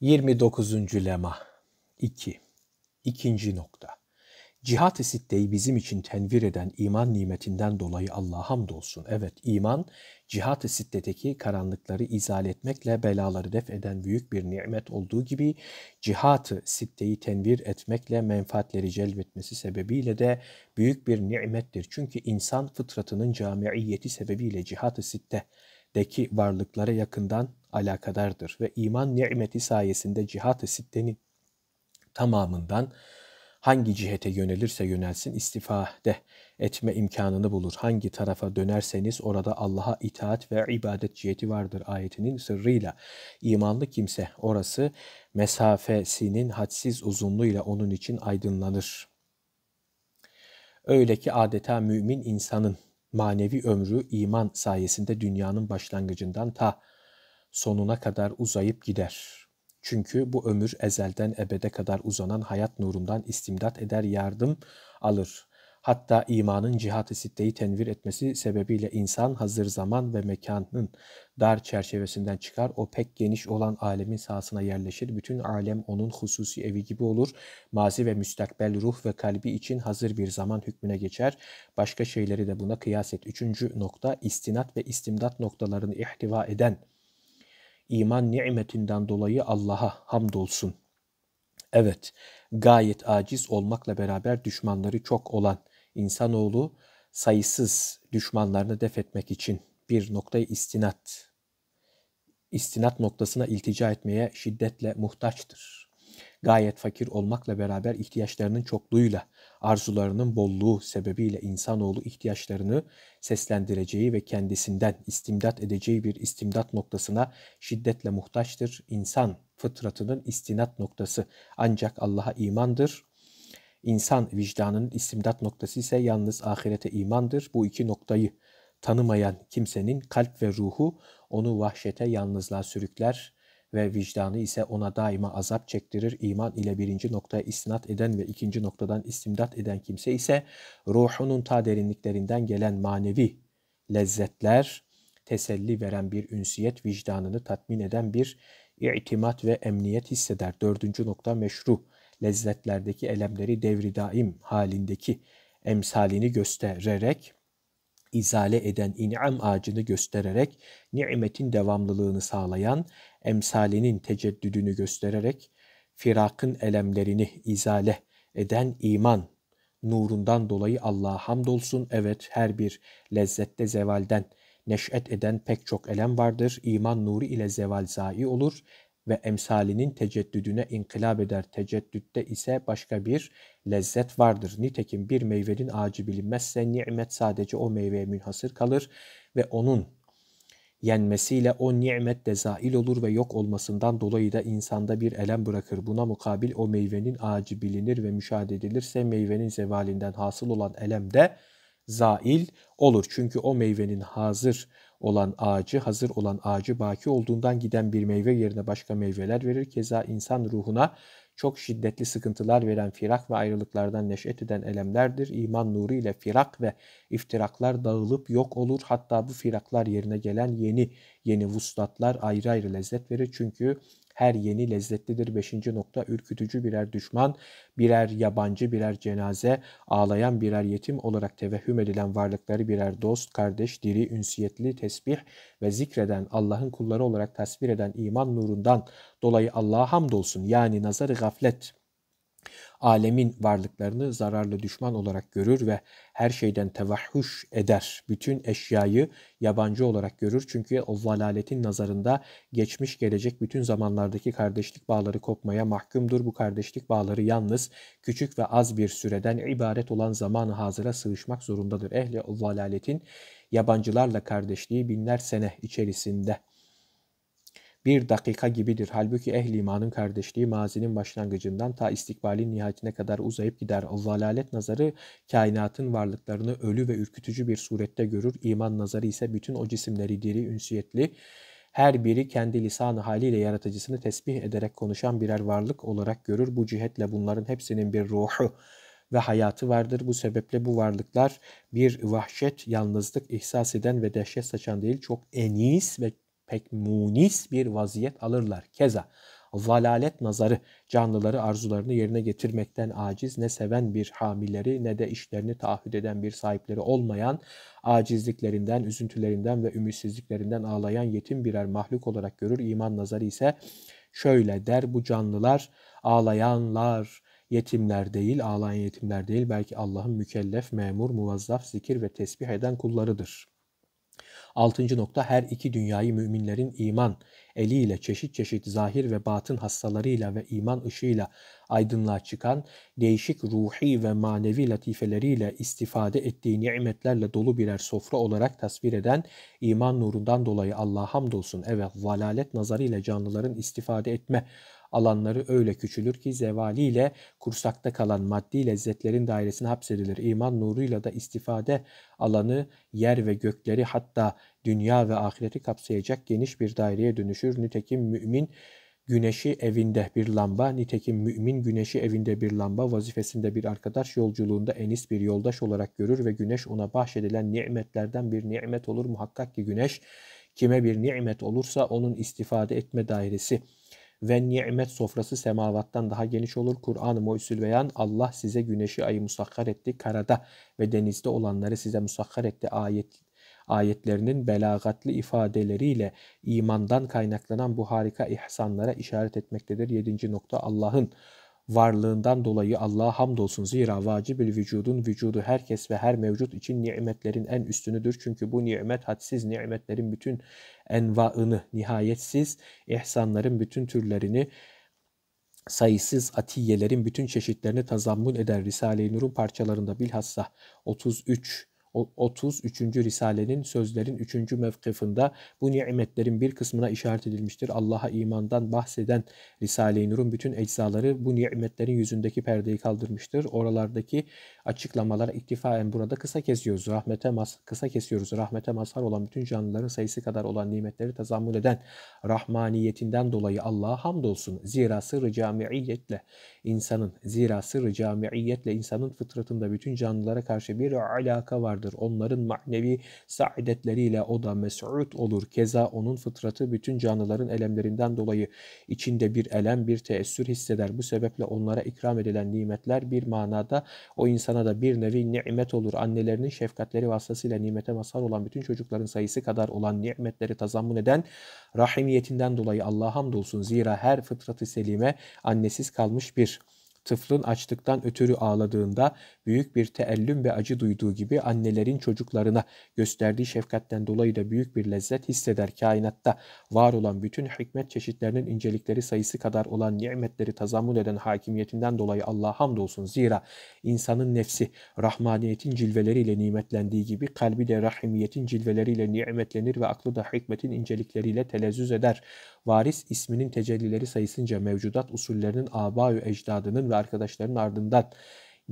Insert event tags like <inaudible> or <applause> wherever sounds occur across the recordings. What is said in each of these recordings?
29. Lema 2. İkinci nokta. Cihat-ı Sitte'yi bizim için tenvir eden iman nimetinden dolayı Allah'a hamdolsun. Evet iman cihat-ı sittedeki karanlıkları izal etmekle belaları def eden büyük bir nimet olduğu gibi cihat-ı sitteyi tenvir etmekle menfaatleri celbetmesi sebebiyle de büyük bir nimettir. Çünkü insan fıtratının camiiyeti sebebiyle cihat-ı sittedeki varlıklara yakından alakadardır ve iman nimeti sayesinde cihat-ı sittenin tamamından hangi cihete yönelirse yönelsin istifade etme imkanını bulur. Hangi tarafa dönerseniz orada Allah'a itaat ve ibadet ciheti vardır ayetinin sırrıyla. imanlı kimse orası mesafesinin hadsiz uzunluğuyla onun için aydınlanır. Öyle ki adeta mümin insanın manevi ömrü iman sayesinde dünyanın başlangıcından ta sonuna kadar uzayıp gider. Çünkü bu ömür ezelden ebede kadar uzanan hayat nurundan istimdat eder, yardım alır. Hatta imanın cihat-ı sitteyi tenvir etmesi sebebiyle insan hazır zaman ve mekanın dar çerçevesinden çıkar. O pek geniş olan alemin sahasına yerleşir. Bütün alem onun hususi evi gibi olur. Mazi ve müstakbel ruh ve kalbi için hazır bir zaman hükmüne geçer. Başka şeyleri de buna kıyas et. Üçüncü nokta istinat ve istimdat noktalarını ihtiva eden iman nimetinden dolayı Allah'a hamdolsun. Evet, gayet aciz olmakla beraber düşmanları çok olan insanoğlu sayısız düşmanlarını def etmek için bir noktayı istinat, istinat noktasına iltica etmeye şiddetle muhtaçtır. Gayet fakir olmakla beraber ihtiyaçlarının çokluğuyla arzularının bolluğu sebebiyle insanoğlu ihtiyaçlarını seslendireceği ve kendisinden istimdat edeceği bir istimdat noktasına şiddetle muhtaçtır. İnsan fıtratının istinat noktası ancak Allah'a imandır. İnsan vicdanının istimdat noktası ise yalnız ahirete imandır. Bu iki noktayı tanımayan kimsenin kalp ve ruhu onu vahşete, yalnızlığa sürükler ve vicdanı ise ona daima azap çektirir. İman ile birinci noktaya istinat eden ve ikinci noktadan istimdat eden kimse ise ruhunun ta derinliklerinden gelen manevi lezzetler, teselli veren bir ünsiyet, vicdanını tatmin eden bir itimat ve emniyet hisseder. Dördüncü nokta meşru, lezzetlerdeki elemleri devri daim halindeki emsalini göstererek izale eden in'am ağacını göstererek nimetin devamlılığını sağlayan, emsalinin teceddüdünü göstererek firakın elemlerini izale eden iman nurundan dolayı Allah'a hamdolsun. Evet her bir lezzette zevalden neş'et eden pek çok elem vardır. İman nuru ile zeval zayi olur ve emsalinin teceddüdüne inkılap eder. Teceddütte ise başka bir lezzet vardır. Nitekim bir meyvenin ağacı bilinmezse nimet sadece o meyveye münhasır kalır ve onun yenmesiyle o nimet de zail olur ve yok olmasından dolayı da insanda bir elem bırakır. Buna mukabil o meyvenin ağacı bilinir ve müşahede edilirse meyvenin zevalinden hasıl olan elem de zail olur. Çünkü o meyvenin hazır olan ağacı, hazır olan ağacı baki olduğundan giden bir meyve yerine başka meyveler verir. Keza insan ruhuna çok şiddetli sıkıntılar veren firak ve ayrılıklardan neşet eden elemlerdir. İman nuru ile firak ve iftiraklar dağılıp yok olur. Hatta bu firaklar yerine gelen yeni yeni vuslatlar ayrı ayrı lezzet verir. Çünkü her yeni lezzetlidir. Beşinci nokta ürkütücü birer düşman, birer yabancı, birer cenaze, ağlayan birer yetim olarak tevehhüm edilen varlıkları birer dost, kardeş, diri, ünsiyetli, tesbih ve zikreden, Allah'ın kulları olarak tasvir eden iman nurundan dolayı Allah'a hamdolsun yani nazarı gaflet alemin varlıklarını zararlı düşman olarak görür ve her şeyden tevahhuş eder. Bütün eşyayı yabancı olarak görür. Çünkü o valaletin nazarında geçmiş gelecek bütün zamanlardaki kardeşlik bağları kopmaya mahkumdur. Bu kardeşlik bağları yalnız küçük ve az bir süreden ibaret olan zamanı hazıra sığışmak zorundadır. Ehli o valaletin yabancılarla kardeşliği binler sene içerisinde bir dakika gibidir. Halbuki ehli imanın kardeşliği mazinin başlangıcından ta istikbalin nihayetine kadar uzayıp gider. Zalalet nazarı kainatın varlıklarını ölü ve ürkütücü bir surette görür. İman nazarı ise bütün o cisimleri diri, ünsiyetli, her biri kendi lisanı haliyle yaratıcısını tesbih ederek konuşan birer varlık olarak görür. Bu cihetle bunların hepsinin bir ruhu ve hayatı vardır. Bu sebeple bu varlıklar bir vahşet, yalnızlık ihsas eden ve dehşet saçan değil, çok enis ve pek munis bir vaziyet alırlar. Keza zalalet nazarı canlıları arzularını yerine getirmekten aciz ne seven bir hamileri ne de işlerini taahhüt eden bir sahipleri olmayan acizliklerinden, üzüntülerinden ve ümitsizliklerinden ağlayan yetim birer mahluk olarak görür. iman nazarı ise şöyle der bu canlılar ağlayanlar yetimler değil, ağlayan yetimler değil belki Allah'ın mükellef, memur, muvazzaf, zikir ve tesbih eden kullarıdır.'' Altıncı nokta her iki dünyayı müminlerin iman eliyle çeşit çeşit zahir ve batın hastalarıyla ve iman ışığıyla aydınlığa çıkan değişik ruhi ve manevi latifeleriyle istifade ettiği nimetlerle dolu birer sofra olarak tasvir eden iman nurundan dolayı Allah hamdolsun evet zalalet nazarıyla canlıların istifade etme alanları öyle küçülür ki zevaliyle kursakta kalan maddi lezzetlerin dairesine hapsedilir. İman nuruyla da istifade alanı yer ve gökleri hatta dünya ve ahireti kapsayacak geniş bir daireye dönüşür. Nitekim mümin güneşi evinde bir lamba, nitekim mümin güneşi evinde bir lamba, vazifesinde bir arkadaş, yolculuğunda enis bir yoldaş olarak görür ve güneş ona bahşedilen nimetlerden bir nimet olur. Muhakkak ki güneş kime bir nimet olursa onun istifade etme dairesi ve nimet sofrası semavattan daha geniş olur. Kur'an-ı Mu'sül beyan Allah size güneşi ayı musakkar etti. Karada ve denizde olanları size musakkar etti. Ayet ayetlerinin belagatlı ifadeleriyle imandan kaynaklanan bu harika ihsanlara işaret etmektedir. Yedinci nokta Allah'ın varlığından dolayı Allah'a hamdolsun. Zira vacibül vücudun vücudu herkes ve her mevcut için nimetlerin en üstünüdür. Çünkü bu nimet hadsiz nimetlerin bütün envaını, nihayetsiz ihsanların bütün türlerini, sayısız atiyelerin bütün çeşitlerini tazammül eder. Risale-i Nur'un parçalarında bilhassa 33 33. Risale'nin sözlerin 3. mevkifinde bu nimetlerin bir kısmına işaret edilmiştir. Allah'a imandan bahseden Risale-i Nur'un bütün eczaları bu nimetlerin yüzündeki perdeyi kaldırmıştır. Oralardaki açıklamalara iktifaen burada kısa kesiyoruz. Rahmete mas kısa kesiyoruz. Rahmete mazhar olan bütün canlıların sayısı kadar olan nimetleri tazammül eden rahmaniyetinden dolayı Allah'a hamdolsun. Zira sırrı camiiyetle insanın, zira sırrı camiiyetle insanın fıtratında bütün canlılara karşı bir alaka vardır vardır. Onların manevi saadetleriyle o da mes'ud olur. Keza onun fıtratı bütün canlıların elemlerinden dolayı içinde bir elem, bir teessür hisseder. Bu sebeple onlara ikram edilen nimetler bir manada o insana da bir nevi nimet olur. Annelerinin şefkatleri vasıtasıyla nimete mazhar olan bütün çocukların sayısı kadar olan nimetleri tazammun eden rahimiyetinden dolayı Allah'a hamdolsun. Zira her fıtratı selime annesiz kalmış bir Tıflın açlıktan ötürü ağladığında büyük bir teellüm ve acı duyduğu gibi annelerin çocuklarına gösterdiği şefkatten dolayı da büyük bir lezzet hisseder. Kainatta var olan bütün hikmet çeşitlerinin incelikleri sayısı kadar olan nimetleri tazammun eden hakimiyetinden dolayı Allah'a hamdolsun. Zira insanın nefsi rahmaniyetin cilveleriyle nimetlendiği gibi kalbi de rahimiyetin cilveleriyle nimetlenir ve aklı da hikmetin incelikleriyle telezzüz eder varis isminin tecellileri sayısınca mevcudat usullerinin abayü ecdadının ve arkadaşlarının ardından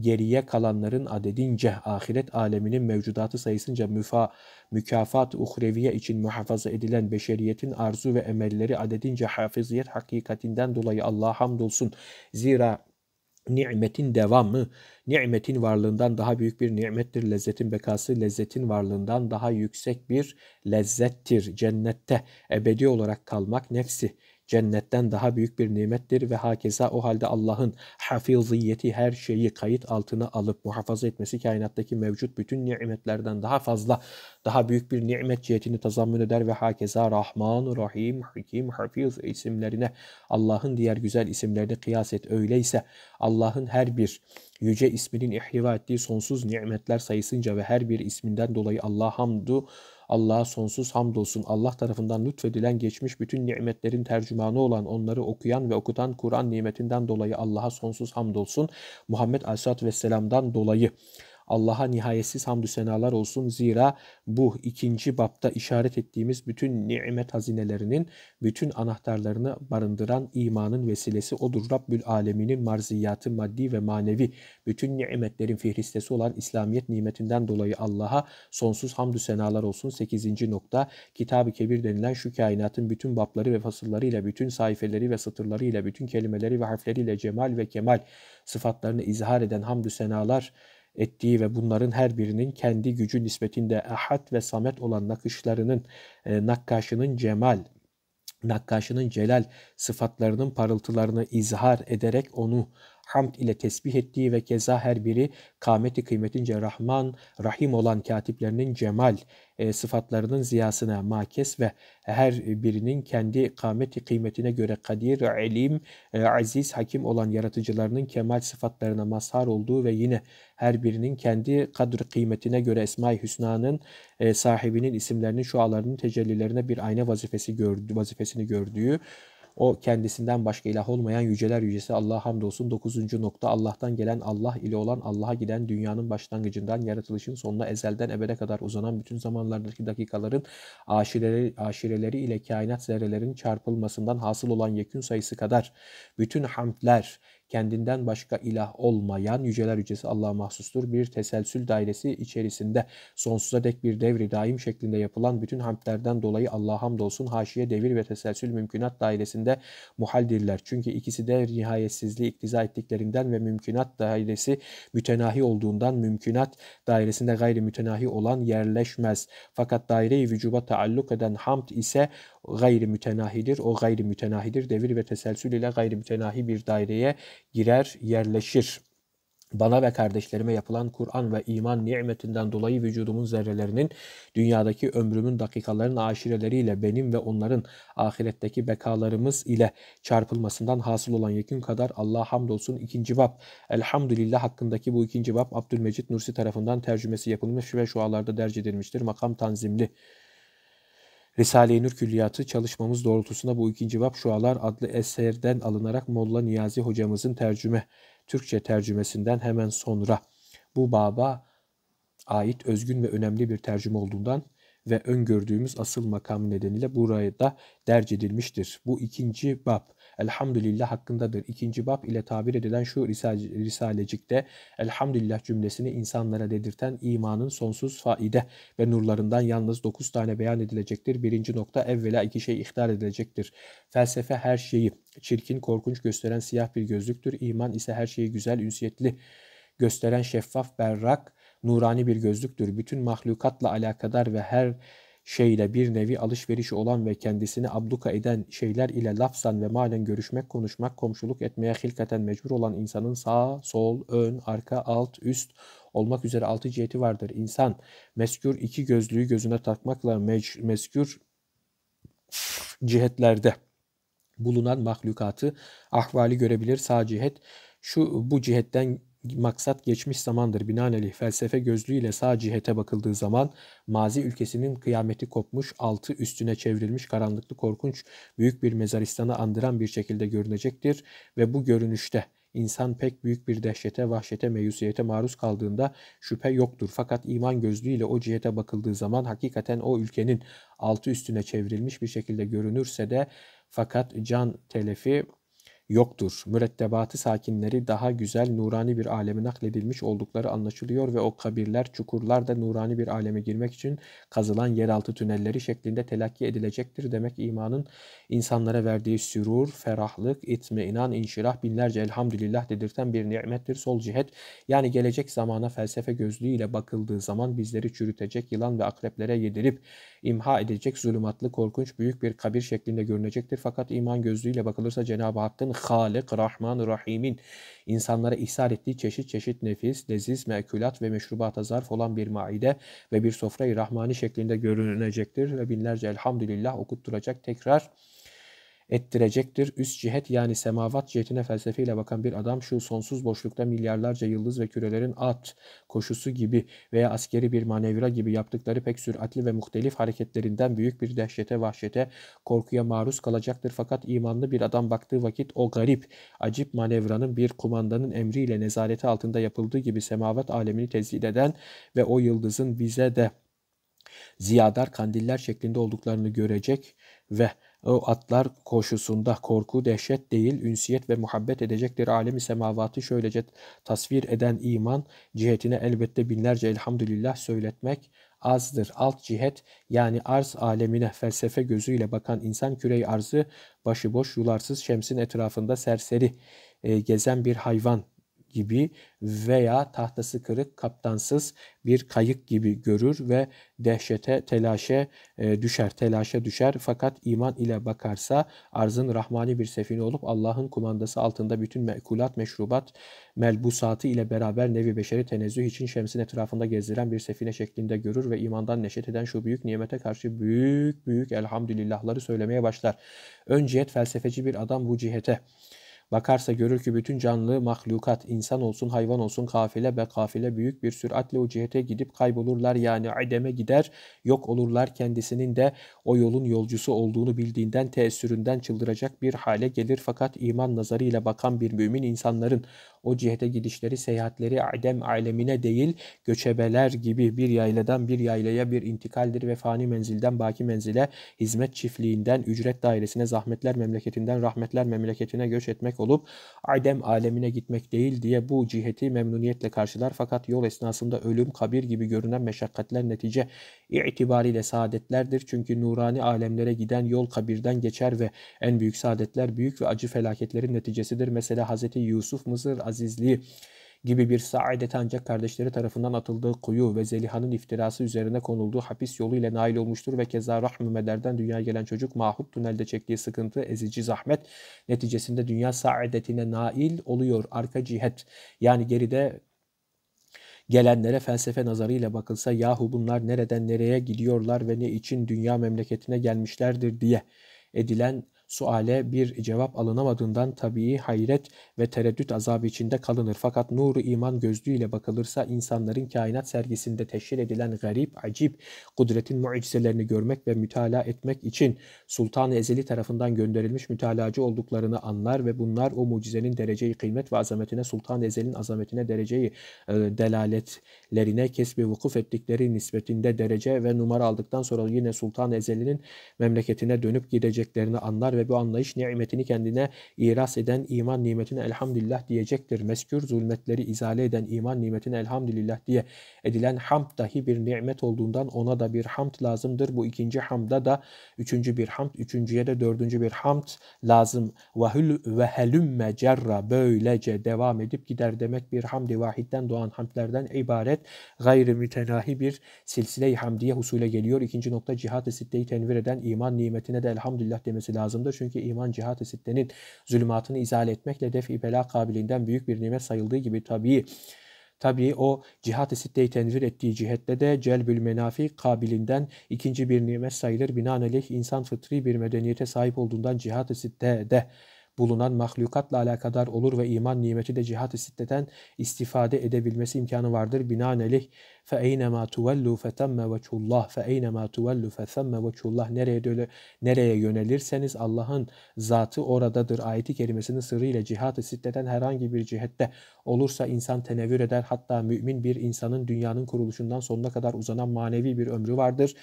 geriye kalanların adedince ahiret aleminin mevcudatı sayısınca müfa, mükafat uhreviye için muhafaza edilen beşeriyetin arzu ve emelleri adedince hafiziyet hakikatinden dolayı Allah hamdolsun. Zira nimetin devamı, nimetin varlığından daha büyük bir nimettir. Lezzetin bekası, lezzetin varlığından daha yüksek bir lezzettir. Cennette ebedi olarak kalmak nefsi cennetten daha büyük bir nimettir ve hakeza o halde Allah'ın hafiziyeti her şeyi kayıt altına alıp muhafaza etmesi kainattaki mevcut bütün nimetlerden daha fazla daha büyük bir nimet cihetini tazammül eder ve hakeza Rahman, Rahim, Hakim, Hafiz isimlerine Allah'ın diğer güzel isimlerini kıyas et. Öyleyse Allah'ın her bir yüce isminin ihtiva ettiği sonsuz nimetler sayısınca ve her bir isminden dolayı Allah hamdu Allah'a sonsuz hamdolsun Allah tarafından lütfedilen geçmiş bütün nimetlerin tercümanı olan onları okuyan ve okutan Kur'an nimetinden dolayı Allah'a sonsuz hamdolsun. Muhammed Aleyhisselatü Vesselam'dan dolayı Allah'a nihayetsiz hamdü senalar olsun. Zira bu ikinci bapta işaret ettiğimiz bütün nimet hazinelerinin bütün anahtarlarını barındıran imanın vesilesi odur. Rabbül aleminin marziyatı maddi ve manevi bütün nimetlerin fihristesi olan İslamiyet nimetinden dolayı Allah'a sonsuz hamdü senalar olsun. Sekizinci nokta Kitab-ı Kebir denilen şu kainatın bütün bapları ve fasıllarıyla, bütün sayfeleri ve satırlarıyla, bütün kelimeleri ve harfleriyle cemal ve kemal sıfatlarını izhar eden hamdü senalar ettiği ve bunların her birinin kendi gücü nispetinde ahad ve samet olan nakışlarının, e, nakkaşının cemal, nakkaşının celal sıfatlarının parıltılarını izhar ederek onu hamd ile tesbih ettiği ve keza her biri kâmeti kıymetince Rahman, Rahim olan katiplerinin cemal e, sıfatlarının ziyasına makes ve her birinin kendi kâmeti kıymetine göre kadir, elim, e, aziz, hakim olan yaratıcılarının kemal sıfatlarına mazhar olduğu ve yine her birinin kendi kadr kıymetine göre Esma-i Hüsna'nın e, sahibinin isimlerinin şualarının tecellilerine bir ayna vazifesi gördü, vazifesini gördüğü o kendisinden başka ilah olmayan yüceler yücesi Allah'a hamdolsun. Dokuzuncu nokta Allah'tan gelen Allah ile olan Allah'a giden dünyanın başlangıcından yaratılışın sonuna ezelden ebede kadar uzanan bütün zamanlardaki dakikaların aşireleri, aşireleri ile kainat zerrelerin çarpılmasından hasıl olan yekün sayısı kadar bütün hamdler, kendinden başka ilah olmayan yüceler yücesi Allah'a mahsustur. Bir teselsül dairesi içerisinde sonsuza dek bir devri daim şeklinde yapılan bütün hamdlerden dolayı Allah'a hamdolsun haşiye devir ve teselsül mümkünat dairesinde muhaldirler. Çünkü ikisi de nihayetsizliği iktiza ettiklerinden ve mümkünat dairesi mütenahi olduğundan mümkünat dairesinde gayri mütenahi olan yerleşmez. Fakat daire-i vücuba taalluk eden hamd ise gayri mütenahidir. O gayri mütenahidir. Devir ve teselsül ile gayri mütenahi bir daireye girer, yerleşir. Bana ve kardeşlerime yapılan Kur'an ve iman nimetinden dolayı vücudumun zerrelerinin dünyadaki ömrümün dakikaların aşireleriyle benim ve onların ahiretteki bekalarımız ile çarpılmasından hasıl olan yekün kadar Allah hamdolsun ikinci bab. Elhamdülillah hakkındaki bu ikinci bab Abdülmecit Nursi tarafından tercümesi yapılmış ve şualarda derc edilmiştir. Makam tanzimli. Risale-i Nur Külliyatı çalışmamız doğrultusunda bu ikinci bab şualar adlı eserden alınarak Molla Niyazi hocamızın tercüme, Türkçe tercümesinden hemen sonra bu baba ait özgün ve önemli bir tercüme olduğundan ve öngördüğümüz asıl makam nedeniyle buraya da derc edilmiştir. Bu ikinci bab Elhamdülillah hakkındadır. İkinci bab ile tabir edilen şu risalecikte Elhamdülillah cümlesini insanlara dedirten imanın sonsuz faide ve nurlarından yalnız dokuz tane beyan edilecektir. Birinci nokta evvela iki şey ihtar edilecektir. Felsefe her şeyi çirkin, korkunç gösteren siyah bir gözlüktür. İman ise her şeyi güzel, ünsiyetli gösteren şeffaf, berrak, nurani bir gözlüktür. Bütün mahlukatla alakadar ve her şeyle bir nevi alışverişi olan ve kendisini abluka eden şeyler ile lafzan ve malen görüşmek, konuşmak, komşuluk etmeye hilkaten mecbur olan insanın sağ, sol, ön, arka, alt, üst olmak üzere altı ciheti vardır. İnsan meskür iki gözlüğü gözüne takmakla meskür cihetlerde bulunan mahlukatı ahvali görebilir. Sağ cihet şu bu cihetten maksat geçmiş zamandır. Binaenaleyh felsefe gözlüğüyle sağ cihete bakıldığı zaman mazi ülkesinin kıyameti kopmuş, altı üstüne çevrilmiş karanlıklı korkunç büyük bir mezaristanı andıran bir şekilde görünecektir ve bu görünüşte insan pek büyük bir dehşete, vahşete, meyusiyete maruz kaldığında şüphe yoktur. Fakat iman gözlüğüyle o cihete bakıldığı zaman hakikaten o ülkenin altı üstüne çevrilmiş bir şekilde görünürse de fakat can telefi yoktur. Mürettebatı sakinleri daha güzel nurani bir aleme nakledilmiş oldukları anlaşılıyor ve o kabirler, çukurlar da nurani bir aleme girmek için kazılan yeraltı tünelleri şeklinde telakki edilecektir. Demek imanın insanlara verdiği sürur, ferahlık, itme, inan, inşirah binlerce elhamdülillah dedirten bir nimettir. Sol cihet yani gelecek zamana felsefe gözlüğüyle bakıldığı zaman bizleri çürütecek yılan ve akreplere yedirip imha edecek zulümatlı korkunç büyük bir kabir şeklinde görünecektir. Fakat iman gözlüğüyle bakılırsa Cenab-ı Hakk'ın Halik, Rahman, Rahim'in insanlara ihsar ettiği çeşit çeşit nefis, leziz, mekulat ve meşrubata zarf olan bir maide ve bir sofrayı rahmani şeklinde görünecektir ve binlerce elhamdülillah okutturacak tekrar ettirecektir. Üst cihet yani semavat cihetine felsefeyle bakan bir adam şu sonsuz boşlukta milyarlarca yıldız ve kürelerin at koşusu gibi veya askeri bir manevra gibi yaptıkları pek süratli ve muhtelif hareketlerinden büyük bir dehşete, vahşete, korkuya maruz kalacaktır. Fakat imanlı bir adam baktığı vakit o garip, acip manevranın bir kumandanın emriyle nezareti altında yapıldığı gibi semavat alemini tezhid eden ve o yıldızın bize de ziyadar kandiller şeklinde olduklarını görecek ve o atlar koşusunda korku, dehşet değil, ünsiyet ve muhabbet edecektir. Alemi semavatı şöylece tasvir eden iman cihetine elbette binlerce elhamdülillah söyletmek azdır. Alt cihet yani arz alemine felsefe gözüyle bakan insan kürey arzı başıboş yularsız şemsin etrafında serseri e, gezen bir hayvan gibi veya tahtası kırık kaptansız bir kayık gibi görür ve dehşete telaşe düşer. Telaşa düşer fakat iman ile bakarsa arzın rahmani bir sefine olup Allah'ın kumandası altında bütün mekulat, meşrubat, melbusatı ile beraber nevi beşeri tenezzüh için şemsin etrafında gezdiren bir sefine şeklinde görür ve imandan neşet eden şu büyük nimete karşı büyük büyük elhamdülillahları söylemeye başlar. Ön felsefeci bir adam bu cihete Bakarsa görür ki bütün canlı mahlukat, insan olsun, hayvan olsun, kafile ve kafile büyük bir süratle o cihete gidip kaybolurlar. Yani ideme gider, yok olurlar. Kendisinin de o yolun yolcusu olduğunu bildiğinden, teessüründen çıldıracak bir hale gelir. Fakat iman nazarıyla bakan bir mümin insanların o cihete gidişleri, seyahatleri adem alemine değil göçebeler gibi bir yayladan bir yaylaya bir intikaldir ve fani menzilden baki menzile, hizmet çiftliğinden ücret dairesine, zahmetler memleketinden rahmetler memleketine göç etmek olup adem alemine gitmek değil diye bu ciheti memnuniyetle karşılar. Fakat yol esnasında ölüm, kabir gibi görünen meşakkatler netice itibariyle saadetlerdir. Çünkü nurani alemlere giden yol kabirden geçer ve en büyük saadetler büyük ve acı felaketlerin neticesidir. Mesela Hz. Yusuf Mısır azizliği gibi bir saadet ancak kardeşleri tarafından atıldığı kuyu ve Zeliha'nın iftirası üzerine konulduğu hapis yolu ile nail olmuştur ve keza Rahm Meder'den dünyaya gelen çocuk Mahut tünelde çektiği sıkıntı, ezici zahmet neticesinde dünya saadetine nail oluyor. Arka cihet yani geride gelenlere felsefe nazarıyla bakılsa yahu bunlar nereden nereye gidiyorlar ve ne için dünya memleketine gelmişlerdir diye edilen Suale bir cevap alınamadığından tabii hayret ve tereddüt azabı içinde kalınır. Fakat nuru iman gözlüğüyle bakılırsa insanların kainat sergisinde teşhir edilen garip, acip, kudretin mucizelerini görmek ve mütala etmek için Sultan-ı Ezeli tarafından gönderilmiş mütalacı olduklarını anlar ve bunlar o mucizenin dereceyi kıymet ve azametine Sultan-ı Ezeli'nin azametine dereceyi e, delaletlerine kesbi vukuf ettikleri nispetinde derece ve numara aldıktan sonra yine Sultan-ı Ezeli'nin memleketine dönüp gideceklerini anlar ve bu anlayış nimetini kendine iras eden iman nimetine elhamdülillah diyecektir. Meskür zulmetleri izale eden iman nimetine elhamdülillah diye edilen hamd dahi bir nimet olduğundan ona da bir hamd lazımdır. Bu ikinci hamda da üçüncü bir hamd, üçüncüye de dördüncü bir hamd lazım. Vahül ve helümme cerra böylece devam edip gider demek bir hamdi vahidden doğan hamdlerden ibaret gayri mütenahi bir silsile-i hamdiye husule geliyor. İkinci nokta cihat-ı sitteyi tenvir eden iman nimetine de elhamdülillah demesi lazım anlamda çünkü iman cihat sittenin zulümatını izale etmekle def-i bela kabiliğinden büyük bir nimet sayıldığı gibi tabii Tabii o cihat-ı tenzir ettiği cihette de celbül menafi kabilinden ikinci bir nimet sayılır. Binaenaleyh insan fıtri bir medeniyete sahip olduğundan cihat-ı sitte de bulunan mahlukatla alakadar olur ve iman nimeti de cihat-ı siddeten istifade edebilmesi imkanı vardır. Binaenaleyh فَاَيْنَمَا تُوَلُّوا فَتَمَّ وَچُولَّهِ فَاَيْنَمَا تُوَلُّوا فَثَمَّ وَچُولَّهِ Nereye, döle, nereye yönelirseniz Allah'ın zatı oradadır. Ayeti kerimesinin sırrıyla cihat-ı siddeten herhangi bir cihette olursa insan tenevür eder. Hatta mümin bir insanın dünyanın kuruluşundan sonuna kadar uzanan manevi bir ömrü vardır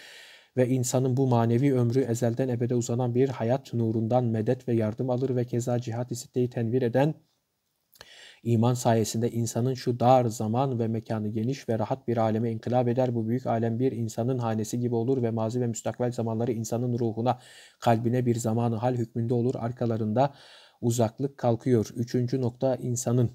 ve insanın bu manevi ömrü ezelden ebede uzanan bir hayat nurundan medet ve yardım alır ve keza cihat isteği tenvir eden İman sayesinde insanın şu dar zaman ve mekanı geniş ve rahat bir aleme inkılap eder. Bu büyük alem bir insanın hanesi gibi olur ve mazi ve müstakbel zamanları insanın ruhuna, kalbine bir zamanı hal hükmünde olur. Arkalarında uzaklık kalkıyor. Üçüncü nokta insanın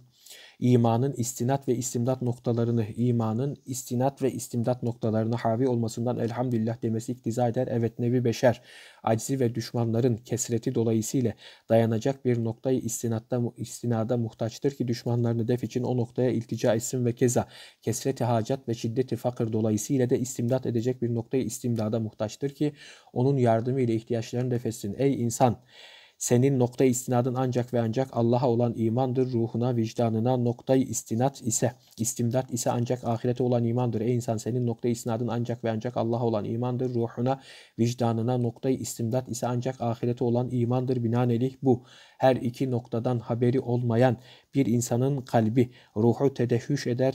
imanın istinat ve istimdat noktalarını, imanın istinat ve istimdat noktalarını havi olmasından elhamdülillah demesi iktiza eder. Evet nevi beşer, acizi ve düşmanların kesreti dolayısıyla dayanacak bir noktayı istinatta, istinada muhtaçtır ki düşmanlarını def için o noktaya iltica etsin ve keza kesreti hacat ve şiddeti fakir dolayısıyla de istimdat edecek bir noktayı istimdada muhtaçtır ki onun yardımı ile ihtiyaçlarını def etsin. Ey insan! Senin nokta istinadın ancak ve ancak Allah'a olan imandır. Ruhuna, vicdanına noktayı istinat ise, istimdat ise ancak ahirete olan imandır. Ey insan senin nokta istinadın ancak ve ancak Allah'a olan imandır. Ruhuna, vicdanına noktayı istimdat ise ancak ahirete olan imandır. Binaenaleyh bu her iki noktadan haberi olmayan bir insanın kalbi ruhu tedehüş eder,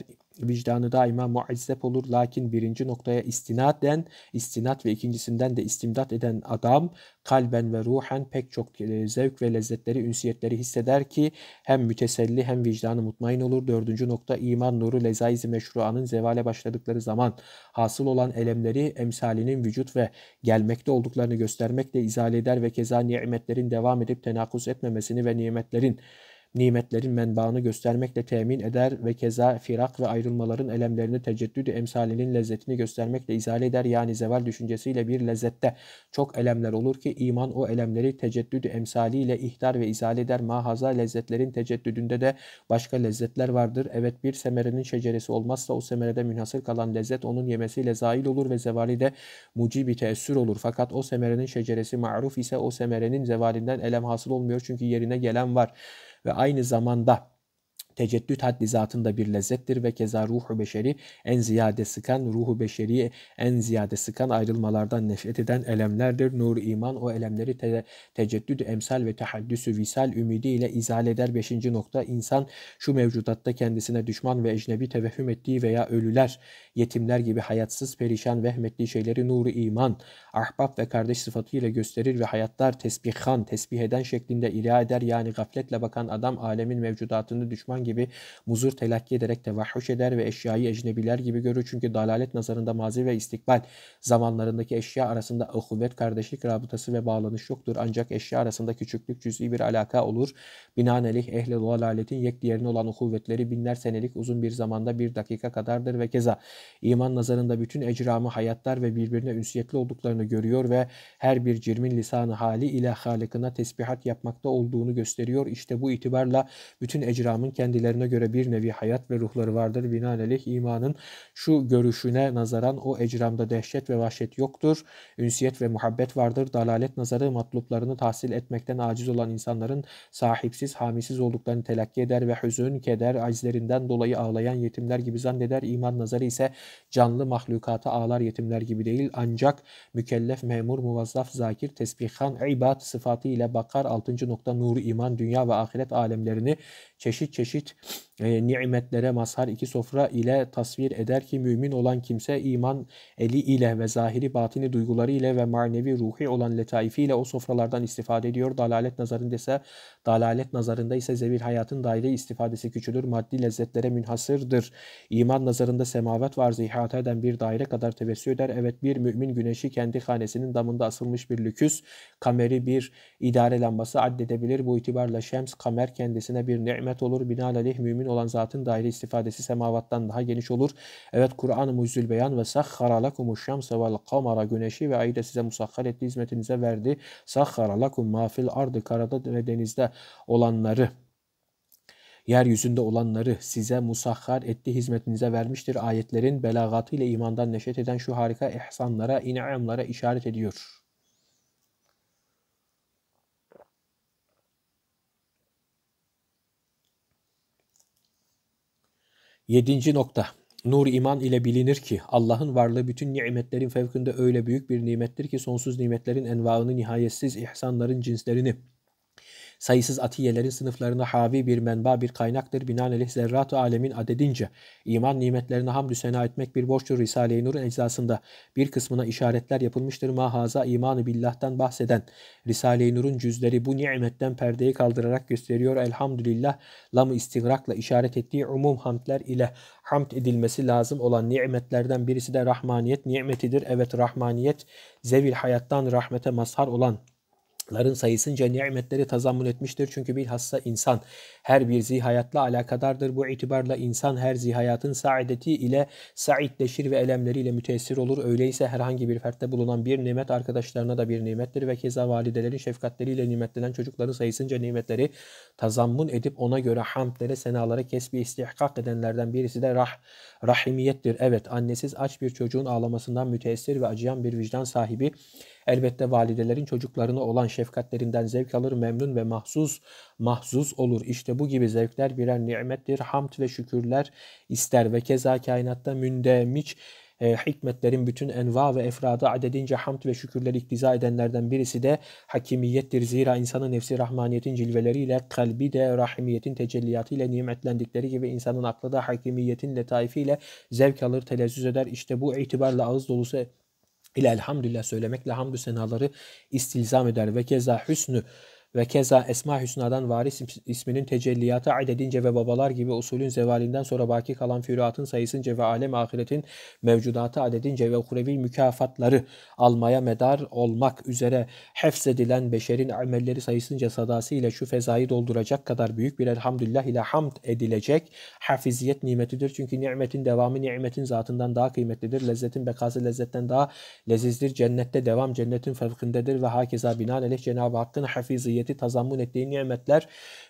vicdanı daima muazzep olur. Lakin birinci noktaya istinaden, istinat ve ikincisinden de istimdat eden adam kalben ve ruhen pek çok e, zevk ve lezzetleri, ünsiyetleri hisseder ki hem müteselli hem vicdanı mutmain olur. Dördüncü nokta iman nuru lezaiz meşruanın zevale başladıkları zaman hasıl olan elemleri emsalinin vücut ve gelmekte olduklarını göstermekle izale eder ve keza nimetlerin devam edip tenakus etmemesini ve nimetlerin nimetlerin menbaını göstermekle temin eder ve keza firak ve ayrılmaların elemlerini teceddüdü emsalinin lezzetini göstermekle izale eder. Yani zeval düşüncesiyle bir lezzette çok elemler olur ki iman o elemleri teceddüdü emsaliyle ihtar ve izale eder. Mahaza lezzetlerin teceddüdünde de başka lezzetler vardır. Evet bir semerenin şeceresi olmazsa o semerede münhasır kalan lezzet onun yemesiyle zail olur ve zevali de mucibi teessür olur. Fakat o semerenin şeceresi maruf ise o semerenin zevalinden elem hasıl olmuyor çünkü yerine gelen var ve aynı zamanda Teceddüt haddi zatında bir lezzettir ve keza ruhu beşeri en ziyade sıkan, ruhu beşeri en ziyade sıkan ayrılmalardan nefret eden elemlerdir. Nur iman o elemleri te teceddüd emsal ve tehaddüsü visal ümidiyle izal eder. Beşinci nokta insan şu mevcudatta kendisine düşman ve ecnebi tevehhüm ettiği veya ölüler, yetimler gibi hayatsız, perişan, vehmettiği şeyleri nuru iman, ahbap ve kardeş sıfatıyla gösterir ve hayatlar tesbihhan, tesbih eden şeklinde ila eder. Yani gafletle bakan adam alemin mevcudatını düşman gibi gibi muzur telakki ederek tevahhüş eder ve eşyayı ecnebiler gibi görür. Çünkü dalalet nazarında mazi ve istikbal zamanlarındaki eşya arasında uhuvvet, kardeşlik rabıtası ve bağlanış yoktur. Ancak eşya arasında küçüklük cüz'i bir alaka olur. Binaenaleyh ehli dalaletin yek diğerine olan uhuvvetleri binler senelik uzun bir zamanda bir dakika kadardır ve keza iman nazarında bütün ecramı hayatlar ve birbirine ünsiyetli olduklarını görüyor ve her bir cirmin lisanı hali ile halikına tesbihat yapmakta olduğunu gösteriyor. İşte bu itibarla bütün ecramın kendi kendilerine göre bir nevi hayat ve ruhları vardır. Binaenaleyh imanın şu görüşüne nazaran o ecramda dehşet ve vahşet yoktur. Ünsiyet ve muhabbet vardır. Dalalet nazarı matluplarını tahsil etmekten aciz olan insanların sahipsiz, hamisiz olduklarını telakki eder ve hüzün, keder, acizlerinden dolayı ağlayan yetimler gibi zanneder. İman nazarı ise canlı mahlukata ağlar yetimler gibi değil. Ancak mükellef, memur, muvazzaf, zakir, tesbihan, ibad sıfatı ile bakar. 6. nokta nur iman, dünya ve ahiret alemlerini çeşit çeşit e, nimetlere mazhar iki sofra ile tasvir eder ki mümin olan kimse iman eli ile ve zahiri batini duyguları ile ve manevi ruhi olan letaifi ile o sofralardan istifade ediyor. Dalalet nazarında ise dalalet nazarında ise zevil hayatın daire istifadesi küçülür. Maddi lezzetlere münhasırdır. İman nazarında semavet var zihata eden bir daire kadar tevessü eder. Evet bir mümin güneşi kendi hanesinin damında asılmış bir lüküs, kameri bir idare lambası addedebilir. Bu itibarla şems, kamer kendisine bir nimet olur. Binaenaleyh mümin olan zatın daire istifadesi semavattan daha geniş olur. Evet Kur'an-ı Mucizül Beyan ve sahhara lakumuş şemse vel kamara güneşi ve ayı da size musakhar etti hizmetinize verdi. Sahhara lakum mafil ardı karada ve denizde olanları yeryüzünde olanları size musahhar etti hizmetinize vermiştir ayetlerin belagatı ile imandan neşet eden şu harika ihsanlara, inamlara işaret ediyor.'' Yedinci nokta. Nur iman ile bilinir ki Allah'ın varlığı bütün nimetlerin fevkinde öyle büyük bir nimettir ki sonsuz nimetlerin envaını nihayetsiz ihsanların cinslerini sayısız atiyelerin sınıflarına havi bir menba bir kaynaktır. Binaenaleyh zerratu alemin adedince iman nimetlerine hamdü sena etmek bir borçtur. Risale-i Nur'un eczasında bir kısmına işaretler yapılmıştır. Mahaza imanı billah'tan bahseden Risale-i Nur'un cüzleri bu nimetten perdeyi kaldırarak gösteriyor. Elhamdülillah lam istigrakla işaret ettiği umum hamdler ile hamd edilmesi lazım olan nimetlerden birisi de rahmaniyet nimetidir. Evet rahmaniyet zevil hayattan rahmete mazhar olan ların sayısınca nimetleri tazammül etmiştir. Çünkü bilhassa insan her bir zihayatla alakadardır. Bu itibarla insan her zihayatın saadeti ile saitleşir ve elemleriyle müteessir olur. Öyleyse herhangi bir fertte bulunan bir nimet arkadaşlarına da bir nimettir ve keza validelerin şefkatleriyle nimetlenen çocukların sayısınca nimetleri tazammül edip ona göre hamdlere, senalara kesbi istihkak edenlerden birisi de rah, rahimiyettir. Evet annesiz aç bir çocuğun ağlamasından müteessir ve acıyan bir vicdan sahibi Elbette validelerin çocuklarına olan şefkatlerinden zevk alır, memnun ve mahsus, mahzuz olur. İşte bu gibi zevkler birer nimettir, hamd ve şükürler ister ve keza kainatta mündemiç e, hikmetlerin bütün enva ve efrada adedince hamd ve şükürler iktiza edenlerden birisi de hakimiyettir. Zira insanın nefsi rahmaniyetin cilveleriyle, kalbi de rahimiyetin tecelliyatıyla nimetlendikleri gibi insanın aklı da hakimiyetin letaifiyle zevk alır, telezzüz eder. İşte bu itibarla ağız dolusu ile elhamdülillah söylemekle hamdü senaları istilzam eder ve keza hüsnü ve keza Esma Hüsna'dan varis isminin tecelliyata adedince ve babalar gibi usulün zevalinden sonra baki kalan füruatın sayısınca ve alem ahiretin mevcudatı adedince ve uhrevi mükafatları almaya medar olmak üzere hefzedilen beşerin amelleri sayısınca sadası ile şu fezayı dolduracak kadar büyük bir elhamdülillah ile hamd edilecek hafiziyet nimetidir. Çünkü nimetin devamı nimetin zatından daha kıymetlidir. Lezzetin bekası lezzetten daha lezizdir. Cennette devam cennetin fevkindedir ve hakeza binaenaleyh Cenab-ı Hakk'ın hafiziyeti meşruiyeti tazammun ettiği nimetler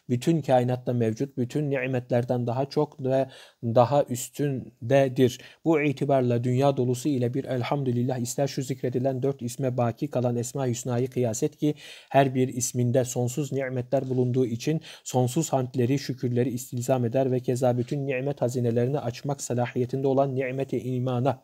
bütün kainatta mevcut, bütün nimetlerden daha çok ve daha üstündedir. Bu itibarla dünya dolusu ile bir elhamdülillah ister şu zikredilen dört isme baki kalan Esma Hüsna'yı kıyas et ki her bir isminde sonsuz nimetler bulunduğu için sonsuz hamdleri, şükürleri istilzam eder ve keza bütün nimet hazinelerini açmak salahiyetinde olan nimeti imana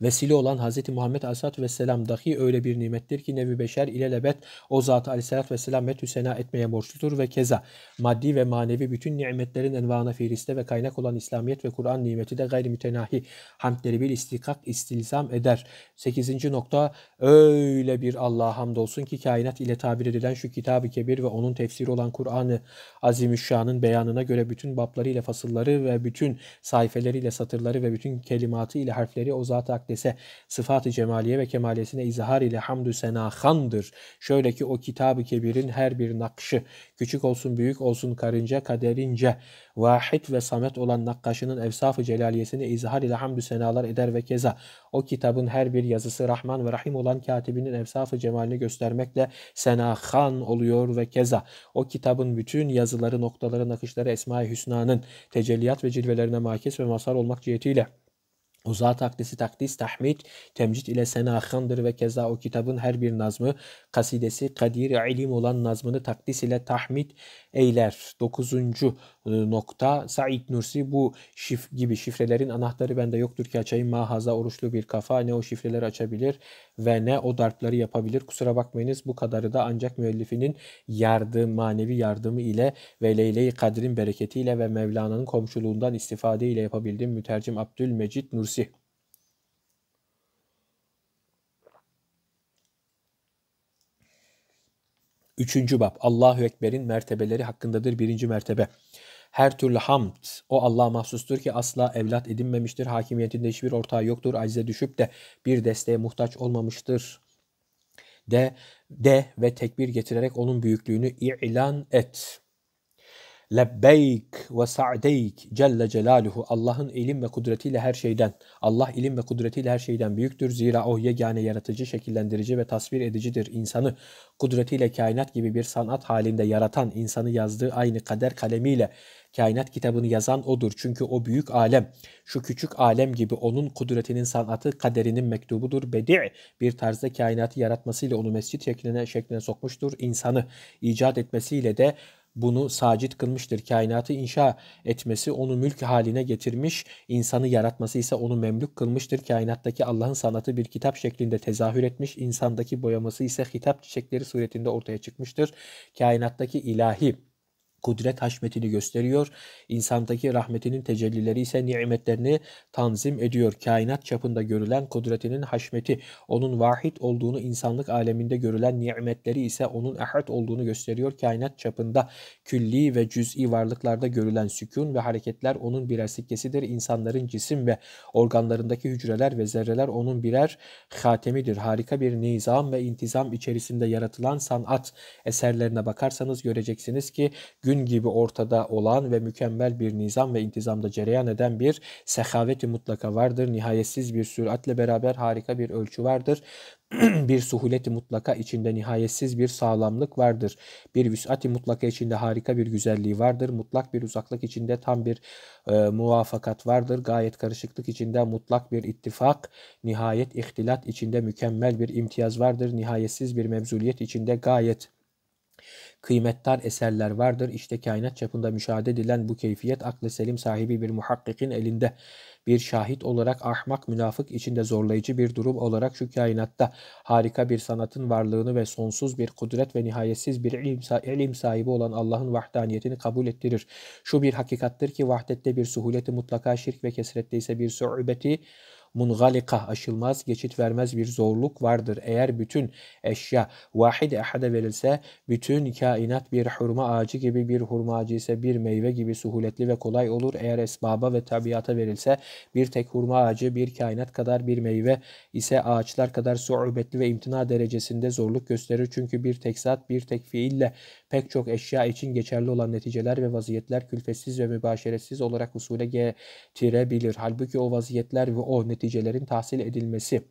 vesile olan Hz. Muhammed Aleyhisselatü Vesselam dahi öyle bir nimettir ki nevi beşer ilelebet o zatı Aleyhisselatü Vesselam metü sena etmeye borçludur ve keza maddi ve manevi bütün nimetlerin envaına firiste ve kaynak olan İslamiyet ve Kur'an nimeti de gayri mütenahi hamdleri bil istikak istilzam eder. 8. nokta öyle bir Allah'a hamdolsun ki kainat ile tabir edilen şu kitab-ı kebir ve onun tefsiri olan Kur'an-ı Azimüşşan'ın beyanına göre bütün babları ile fasılları ve bütün sayfeleri ile satırları ve bütün kelimatı ile harfleri o zat-ı mukaddese sıfat-ı cemaliye ve kemaliyesine izhar ile hamdü senahandır. Şöyle ki o kitab-ı kebirin her bir nakşı küçük olsun büyük olsun karınca kaderince vahid ve samet olan nakkaşının evsaf-ı celaliyesini izhar ile hamdü senalar eder ve keza o kitabın her bir yazısı Rahman ve Rahim olan katibinin evsaf-ı cemalini göstermekle senahan oluyor ve keza o kitabın bütün yazıları, noktaları, nakışları Esma-i Hüsna'nın tecelliyat ve cilvelerine makis ve masar olmak cihetiyle Uza taklisi takdis tahmid temcid ile sena ve keza o kitabın her bir nazmı kasidesi kadir ilim olan nazmını takdis ile tahmid eyler. Dokuzuncu e, nokta Said Nursi bu şif gibi şifrelerin anahtarı bende yoktur ki açayım mahaza oruçlu bir kafa ne o şifreleri açabilir ve ne o darpları yapabilir. Kusura bakmayınız bu kadarı da ancak müellifinin yardım, manevi yardımı ile ve Leyle-i Kadir'in bereketiyle ve Mevlana'nın komşuluğundan istifade ile yapabildiğim mütercim Abdülmecid Nursi. Üçüncü bab Allahu Ekber'in mertebeleri hakkındadır birinci mertebe. Her türlü hamd o Allah'a mahsustur ki asla evlat edinmemiştir. Hakimiyetinde hiçbir ortağı yoktur. Acize düşüp de bir desteğe muhtaç olmamıştır. De, de ve tekbir getirerek onun büyüklüğünü ilan et. Lebbeyk ve sa'deyk Celle Celaluhu. Allah'ın ilim ve kudretiyle her şeyden. Allah ilim ve kudretiyle her şeyden büyüktür. Zira o yegane yaratıcı, şekillendirici ve tasvir edicidir. İnsanı kudretiyle kainat gibi bir sanat halinde yaratan, insanı yazdığı aynı kader kalemiyle kainat kitabını yazan odur. Çünkü o büyük alem, şu küçük alem gibi onun kudretinin sanatı kaderinin mektubudur. Bedi' bir tarzda kainatı yaratmasıyla onu mescit şekline, şekline sokmuştur. İnsanı icat etmesiyle de bunu sacit kılmıştır. Kainatı inşa etmesi onu mülk haline getirmiş, insanı yaratması ise onu memlük kılmıştır. Kainattaki Allah'ın sanatı bir kitap şeklinde tezahür etmiş, insandaki boyaması ise hitap çiçekleri suretinde ortaya çıkmıştır. Kainattaki ilahi kudret haşmetini gösteriyor. İnsandaki rahmetinin tecellileri ise nimetlerini tanzim ediyor. Kainat çapında görülen kudretinin haşmeti, onun vahid olduğunu insanlık aleminde görülen nimetleri ise onun ehad olduğunu gösteriyor. Kainat çapında külli ve cüz'i varlıklarda görülen sükun ve hareketler onun birer sikkesidir. İnsanların cisim ve organlarındaki hücreler ve zerreler onun birer hatemidir. Harika bir nizam ve intizam içerisinde yaratılan sanat eserlerine bakarsanız göreceksiniz ki gün gün gibi ortada olan ve mükemmel bir nizam ve intizamda cereyan eden bir sehaveti mutlaka vardır. Nihayetsiz bir süratle beraber harika bir ölçü vardır. <clears throat> bir suhuleti mutlaka içinde nihayetsiz bir sağlamlık vardır. Bir vüsati mutlaka içinde harika bir güzelliği vardır. Mutlak bir uzaklık içinde tam bir e, muvafakat vardır. Gayet karışıklık içinde mutlak bir ittifak, nihayet ihtilat içinde mükemmel bir imtiyaz vardır. Nihayetsiz bir mevzuliyet içinde gayet Kıymettar eserler vardır. İşte kainat çapında müşahede edilen bu keyfiyet aklı selim sahibi bir muhakkikin elinde bir şahit olarak ahmak münafık içinde zorlayıcı bir durum olarak şu kainatta harika bir sanatın varlığını ve sonsuz bir kudret ve nihayetsiz bir ilim, sahibi olan Allah'ın vahdaniyetini kabul ettirir. Şu bir hakikattir ki vahdette bir suhuleti mutlaka şirk ve kesrette ise bir su'ubeti mungalika aşılmaz geçit vermez bir zorluk vardır. Eğer bütün eşya vahid ehade verilse bütün kainat bir hurma ağacı gibi bir hurma ağacı ise bir meyve gibi suhuletli ve kolay olur. Eğer esbaba ve tabiata verilse bir tek hurma ağacı bir kainat kadar bir meyve ise ağaçlar kadar suubetli ve imtina derecesinde zorluk gösterir. Çünkü bir tek zat bir tek fiille pek çok eşya için geçerli olan neticeler ve vaziyetler külfetsiz ve mübaşeretsiz olarak usule getirebilir. Halbuki o vaziyetler ve o neticeler neticelerin tahsil edilmesi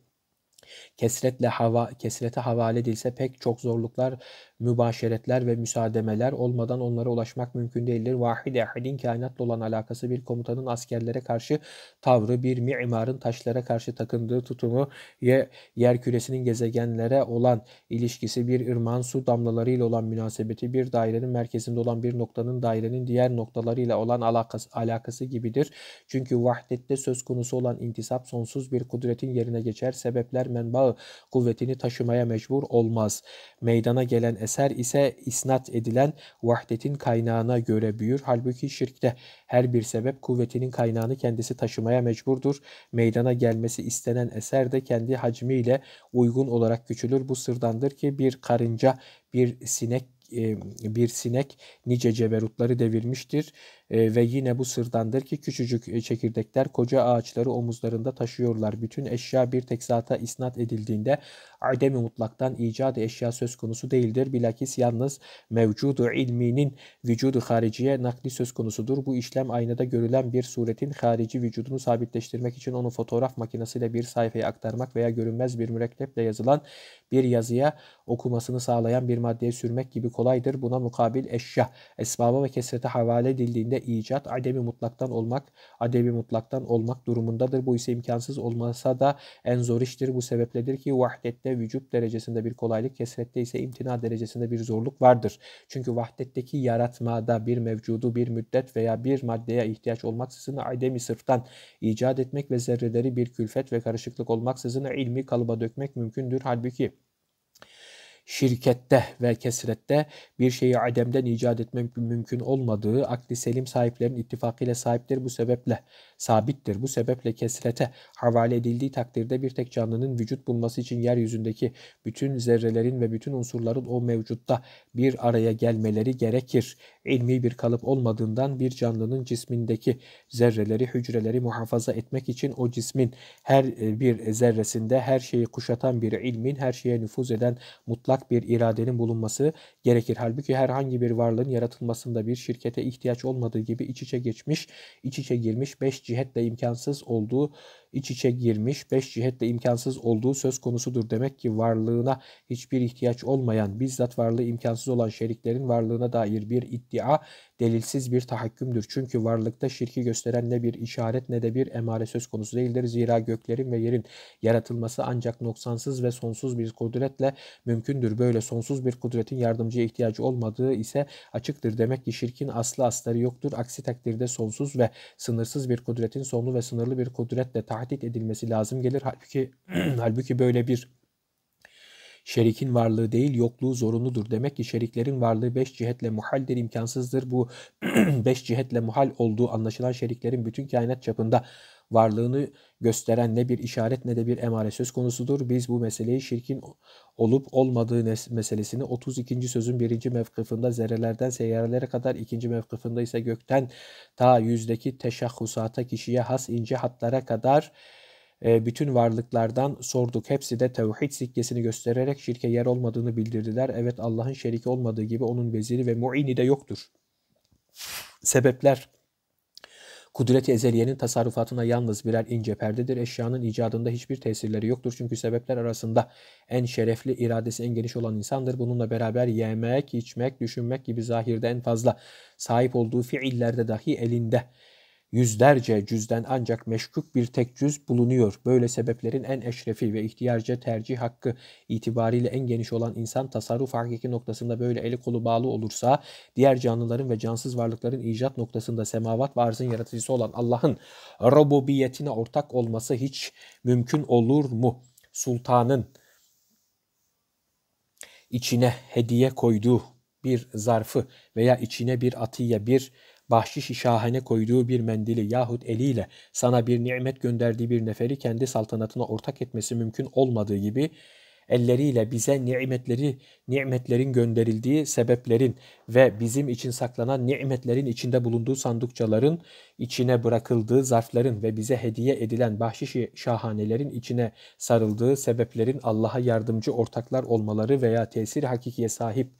kesretle hava kesrete havale edilse pek çok zorluklar mübaşeretler ve müsaademeler olmadan onlara ulaşmak mümkün değildir. Vahid ehadin kainatla olan alakası bir komutanın askerlere karşı tavrı, bir mimarın taşlara karşı takındığı tutumu, ye, yer küresinin gezegenlere olan ilişkisi, bir ırmağın su damlalarıyla olan münasebeti, bir dairenin merkezinde olan bir noktanın dairenin diğer noktalarıyla olan alakası, alakası gibidir. Çünkü vahdette söz konusu olan intisap sonsuz bir kudretin yerine geçer. Sebepler menbaı kuvvetini taşımaya mecbur olmaz. Meydana gelen eser Eser ise isnat edilen vahdetin kaynağına göre büyür. Halbuki şirkte her bir sebep kuvvetinin kaynağını kendisi taşımaya mecburdur. Meydana gelmesi istenen eser de kendi hacmiyle uygun olarak küçülür. Bu sırdandır ki bir karınca, bir sinek e, bir sinek nice ceberutları devirmiştir ee, ve yine bu sırdandır ki küçücük e, çekirdekler koca ağaçları omuzlarında taşıyorlar. Bütün eşya bir tek zata isnat edildiğinde ademi mutlaktan icadı eşya söz konusu değildir. Bilakis yalnız mevcudu ilminin vücudu hariciye nakli söz konusudur. Bu işlem aynada görülen bir suretin harici vücudunu sabitleştirmek için onu fotoğraf makinesiyle bir sayfaya aktarmak veya görünmez bir mürekkeple yazılan bir yazıya okumasını sağlayan bir maddeye sürmek gibi kolaydır. Buna mukabil eşya, esbaba ve kesrete havale edildiğinde icat ademi mutlaktan olmak, ademi mutlaktan olmak durumundadır. Bu ise imkansız olmasa da en zor iştir. Bu sebepledir ki vahdette vücut derecesinde bir kolaylık, kesrette ise imtina derecesinde bir zorluk vardır. Çünkü vahdetteki yaratmada bir mevcudu bir müddet veya bir maddeye ihtiyaç olmaksızın ademi sırftan icat etmek ve zerreleri bir külfet ve karışıklık olmaksızın ilmi kalıba dökmek mümkündür. Halbuki şirkette ve kesrette bir şeyi ademden icat etmek mümkün olmadığı akli selim sahiplerin ittifakıyla sahiptir bu sebeple sabittir. Bu sebeple kesrete havale edildiği takdirde bir tek canlının vücut bulması için yeryüzündeki bütün zerrelerin ve bütün unsurların o mevcutta bir araya gelmeleri gerekir ilmi bir kalıp olmadığından bir canlının cismindeki zerreleri, hücreleri muhafaza etmek için o cismin her e, bir zerresinde her şeyi kuşatan bir ilmin, her şeye nüfuz eden mutlak bir iradenin bulunması gerekir. Halbuki herhangi bir varlığın yaratılmasında bir şirkete ihtiyaç olmadığı gibi iç içe geçmiş, iç içe girmiş beş cihetle imkansız olduğu iç içe girmiş, beş cihetle imkansız olduğu söz konusudur. Demek ki varlığına hiçbir ihtiyaç olmayan, bizzat varlığı imkansız olan şeriklerin varlığına dair bir iddia delilsiz bir tahakkümdür. Çünkü varlıkta şirki gösteren ne bir işaret ne de bir emare söz konusu değildir. Zira göklerin ve yerin yaratılması ancak noksansız ve sonsuz bir kudretle mümkündür. Böyle sonsuz bir kudretin yardımcıya ihtiyacı olmadığı ise açıktır. Demek ki şirkin aslı astarı yoktur. Aksi takdirde sonsuz ve sınırsız bir kudretin sonlu ve sınırlı bir kudretle tahakküm tahdit edilmesi lazım gelir. Halbuki <clears throat> halbuki böyle bir şerikin varlığı değil yokluğu zorunludur. Demek ki şeriklerin varlığı beş cihetle muhaldir, imkansızdır. Bu <clears throat> beş cihetle muhal olduğu anlaşılan şeriklerin bütün kainat çapında varlığını gösteren ne bir işaret ne de bir emare söz konusudur. Biz bu meseleyi şirkin olup olmadığı meselesini 32. sözün 1. mevkıfında zerrelerden seyyarelere kadar 2. mevkıfında ise gökten ta yüzdeki teşahhusata kişiye has ince hatlara kadar e, bütün varlıklardan sorduk. Hepsi de tevhid sikkesini göstererek şirke yer olmadığını bildirdiler. Evet Allah'ın şeriki olmadığı gibi onun veziri ve muini de yoktur. Sebepler Kudret-i ezeliyenin tasarrufatına yalnız birer ince perdedir. Eşyanın icadında hiçbir tesirleri yoktur. Çünkü sebepler arasında en şerefli, iradesi en geniş olan insandır. Bununla beraber yemek, içmek, düşünmek gibi zahirde en fazla sahip olduğu fiillerde dahi elinde Yüzlerce cüzden ancak meşkuk bir tek cüz bulunuyor. Böyle sebeplerin en eşrefi ve ihtiyarca tercih hakkı itibariyle en geniş olan insan tasarruf hakiki noktasında böyle eli kolu bağlı olursa diğer canlıların ve cansız varlıkların icat noktasında semavat ve yaratıcısı olan Allah'ın rububiyetine ortak olması hiç mümkün olur mu? Sultanın içine hediye koyduğu bir zarfı veya içine bir atiye bir bahşişi şahane koyduğu bir mendili yahut eliyle sana bir nimet gönderdiği bir neferi kendi saltanatına ortak etmesi mümkün olmadığı gibi elleriyle bize nimetleri, nimetlerin gönderildiği sebeplerin ve bizim için saklanan nimetlerin içinde bulunduğu sandıkçaların içine bırakıldığı zarfların ve bize hediye edilen bahşiş şahanelerin içine sarıldığı sebeplerin Allah'a yardımcı ortaklar olmaları veya tesir hakikiye sahip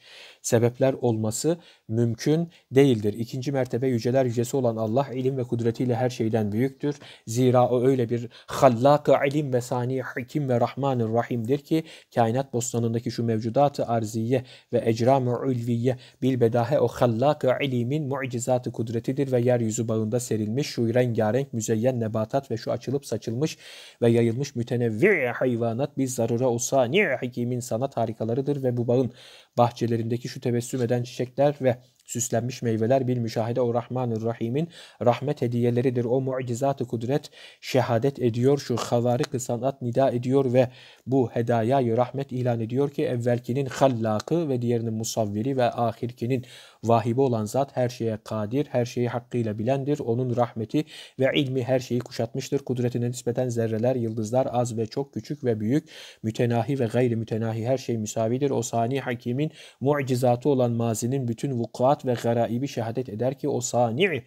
sebepler olması mümkün değildir. İkinci mertebe yüceler yücesi olan Allah ilim ve kudretiyle her şeyden büyüktür. Zira o öyle bir hallak ilim ve sani hakim ve rahmanir rahimdir ki kainat bostanındaki şu mevcudatı arziye ve ecram-ı ulviye bil Belbedahe o hallak ilimin mucizatı kudretidir ve yeryüzü bağında serilmiş şu rengarenk müzeyyen nebatat ve şu açılıp saçılmış ve yayılmış mütenevvi hayvanat biz zarura olsa ni hakimin sanat harikalarıdır ve bu bağın bahçelerindeki şu tebessüm eden çiçekler ve Süslenmiş meyveler bir müşahede o Rahmanur Rahim'in rahmet hediyeleridir. O mucizat-ı kudret şehadet ediyor. Şu havarık sanat nida ediyor ve bu hedayayı rahmet ilan ediyor ki evvelkinin hallakı ve diğerinin musavviri ve ahirkinin vahibi olan zat her şeye kadir, her şeyi hakkıyla bilendir. Onun rahmeti ve ilmi her şeyi kuşatmıştır. Kudretine nispeten zerreler, yıldızlar az ve çok, küçük ve büyük, mütenahi ve gayri mütenahi her şey müsavidir. O sani hakimin mucizatı olan mazinin bütün vukuat ve garaibi şehadet eder ki o sani,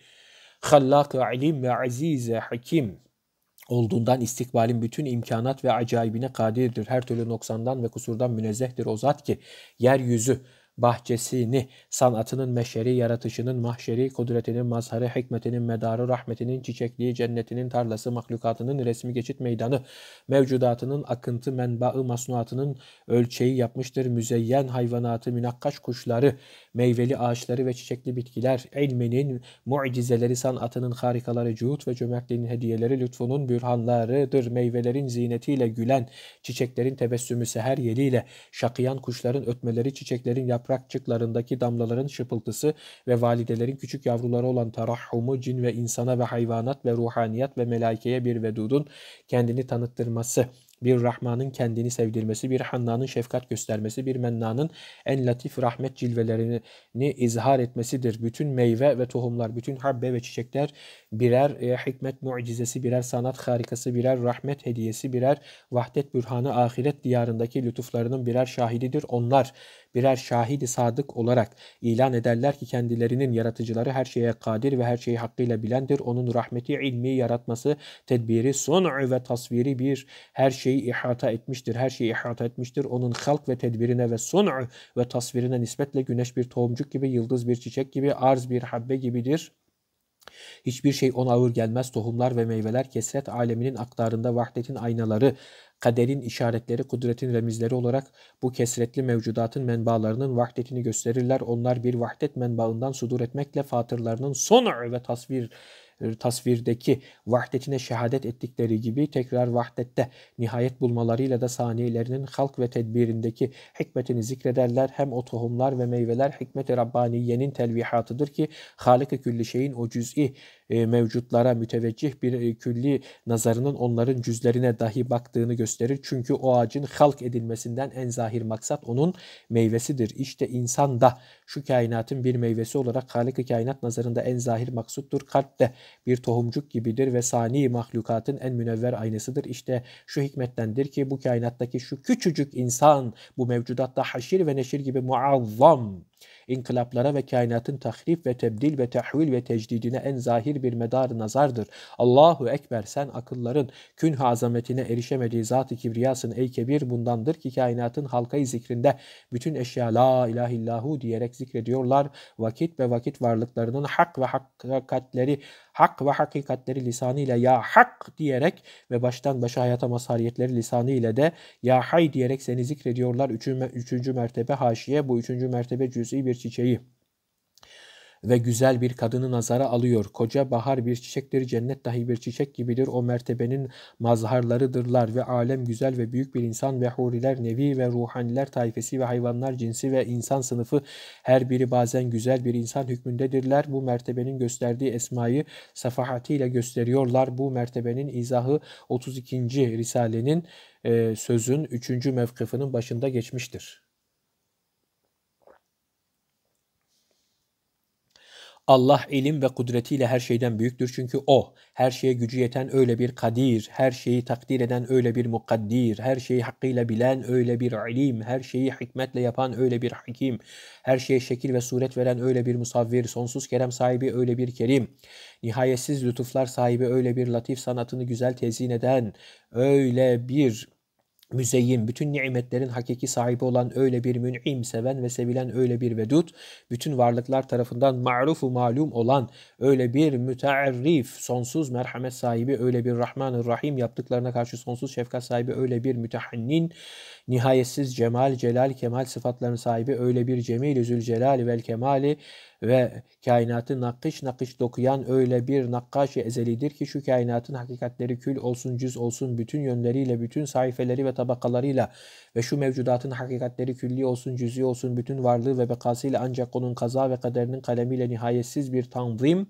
hallak alim ve aziz hakim olduğundan istikbalin bütün imkanat ve acayibine kadirdir. Her türlü noksandan ve kusurdan münezzehtir o zat ki yeryüzü bahçesini, sanatının meşeri, yaratışının mahşeri, kudretinin mazharı, hikmetinin medarı, rahmetinin çiçekliği, cennetinin tarlası, mahlukatının resmi geçit meydanı, mevcudatının akıntı menbaı, masnuatının ölçeği yapmıştır. Müzeyyen hayvanatı, münakkaş kuşları, meyveli ağaçları ve çiçekli bitkiler, ilminin mucizeleri, sanatının harikaları, cuhut ve cömertliğin hediyeleri, lütfunun bürhanlarıdır. Meyvelerin ziynetiyle gülen, çiçeklerin tebessümü seher yeliyle, şakıyan kuşların ötmeleri, çiçeklerin yap yaprakçıklarındaki damlaların şıpıltısı ve validelerin küçük yavruları olan tarahhumu cin ve insana ve hayvanat ve ruhaniyat ve melaikeye bir vedudun kendini tanıttırması bir Rahman'ın kendini sevdirmesi, bir Hanna'nın şefkat göstermesi, bir Menna'nın en latif rahmet cilvelerini izhar etmesidir. Bütün meyve ve tohumlar, bütün habbe ve çiçekler birer e, hikmet mucizesi, birer sanat harikası, birer rahmet hediyesi, birer vahdet bürhanı ahiret diyarındaki lütuflarının birer şahididir. Onlar birer şahidi sadık olarak ilan ederler ki kendilerinin yaratıcıları her şeye kadir ve her şeyi hakkıyla bilendir. Onun rahmeti ilmi yaratması, tedbiri, son'u ve tasviri bir her şeyi ihata etmiştir. Her şeyi ihata etmiştir. Onun halk ve tedbirine ve son'u ve tasvirine nispetle güneş bir tohumcuk gibi, yıldız bir çiçek gibi, arz bir habbe gibidir.'' Hiçbir şey ona ağır gelmez. Tohumlar ve meyveler kesret aleminin aktarında vahdetin aynaları, kaderin işaretleri, kudretin remizleri olarak bu kesretli mevcudatın menbaalarının vahdetini gösterirler. Onlar bir vahdet menbaından sudur etmekle fatırlarının son ve tasvir e, tasvirdeki vahdetine şehadet ettikleri gibi tekrar vahdette nihayet bulmalarıyla da saniyelerinin halk ve tedbirindeki hikmetini zikrederler. Hem o tohumlar ve meyveler hikmet-i Rabbaniye'nin telvihatıdır ki Halık-ı Külli Şey'in o cüz'i e, mevcutlara müteveccih bir e, külli nazarının onların cüzlerine dahi baktığını gösterir. Çünkü o ağacın halk edilmesinden en zahir maksat onun meyvesidir. İşte insan da şu kainatın bir meyvesi olarak halik Kainat nazarında en zahir maksuttur. Kalp de bir tohumcuk gibidir ve sani mahlukatın en münevver aynasıdır. İşte şu hikmettendir ki bu kainattaki şu küçücük insan bu mevcudatta haşir ve neşir gibi muazzam inkılaplara ve kainatın tahrif ve tebdil ve tehvil ve tecdidine en zahir bir medar nazardır. Allahu Ekber sen akılların kün azametine erişemediği zat-ı kibriyasın ey kebir bundandır ki kainatın halkayı zikrinde bütün eşya la ilahe illahu diyerek zikrediyorlar. Vakit ve vakit varlıklarının hak ve hakikatleri hak ve hakikatleri lisanıyla ya hak diyerek ve baştan başa hayata mazhariyetleri lisanıyla de ya hay diyerek seni zikrediyorlar. Üçüncü, üçüncü mertebe haşiye bu üçüncü mertebe cüz'i bir çiçeği ve güzel bir kadını nazara alıyor. Koca bahar bir çiçektir, cennet dahi bir çiçek gibidir. O mertebenin mazharlarıdırlar ve alem güzel ve büyük bir insan ve huriler nevi ve ruhaniler tayfesi ve hayvanlar cinsi ve insan sınıfı her biri bazen güzel bir insan hükmündedirler. Bu mertebenin gösterdiği esmayı safahatiyle gösteriyorlar. Bu mertebenin izahı 32. Risale'nin sözün 3. mevkıfının başında geçmiştir. Allah ilim ve kudretiyle her şeyden büyüktür çünkü O her şeye gücü yeten öyle bir kadir, her şeyi takdir eden öyle bir mukaddir, her şeyi hakkıyla bilen öyle bir ilim, her şeyi hikmetle yapan öyle bir hakim, her şeye şekil ve suret veren öyle bir musavvir, sonsuz kerem sahibi öyle bir kerim, nihayetsiz lütuflar sahibi öyle bir latif sanatını güzel tezin eden öyle bir müzeyyin, bütün nimetlerin hakiki sahibi olan öyle bir mün'im, seven ve sevilen öyle bir vedud, bütün varlıklar tarafından ma'rufu malum olan öyle bir mütearrif, sonsuz merhamet sahibi, öyle bir rahmanı rahim, yaptıklarına karşı sonsuz şefkat sahibi, öyle bir mütehennin nihayetsiz cemal, celal, kemal sıfatlarının sahibi, öyle bir cemil-i zülcelal vel kemali, ve kainatı nakış nakış dokuyan öyle bir nakkaş ezelidir ki şu kainatın hakikatleri kül olsun cüz olsun bütün yönleriyle bütün sayfeleri ve tabakalarıyla ve şu mevcudatın hakikatleri külli olsun cüz'i olsun bütün varlığı ve bekasıyla ancak onun kaza ve kaderinin kalemiyle nihayetsiz bir tanzim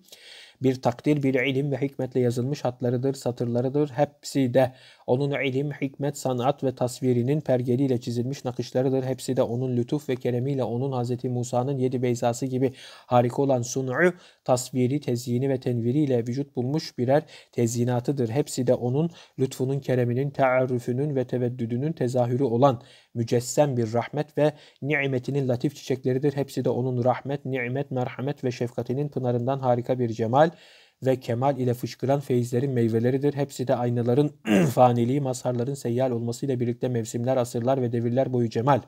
bir takdir, bir ilim ve hikmetle yazılmış hatlarıdır, satırlarıdır. Hepsi de onun ilim, hikmet, sanat ve tasvirinin pergeliyle çizilmiş nakışlarıdır. Hepsi de onun lütuf ve keremiyle onun Hz. Musa'nın yedi beyzası gibi harika olan sun'u, tasviri, tezyini ve tenviriyle vücut bulmuş birer tezyinatıdır. Hepsi de onun lütfunun, kereminin, taarrüfünün ve teveddüdünün tezahürü olan mücessem bir rahmet ve nimetinin latif çiçekleridir. Hepsi de onun rahmet, nimet, merhamet ve şefkatinin pınarından harika bir cemal, ve kemal ile fışkıran feyizlerin meyveleridir. Hepsi de aynaların <clears throat> faniliği, mazharların seyyal olmasıyla birlikte mevsimler, asırlar ve devirler boyu cemal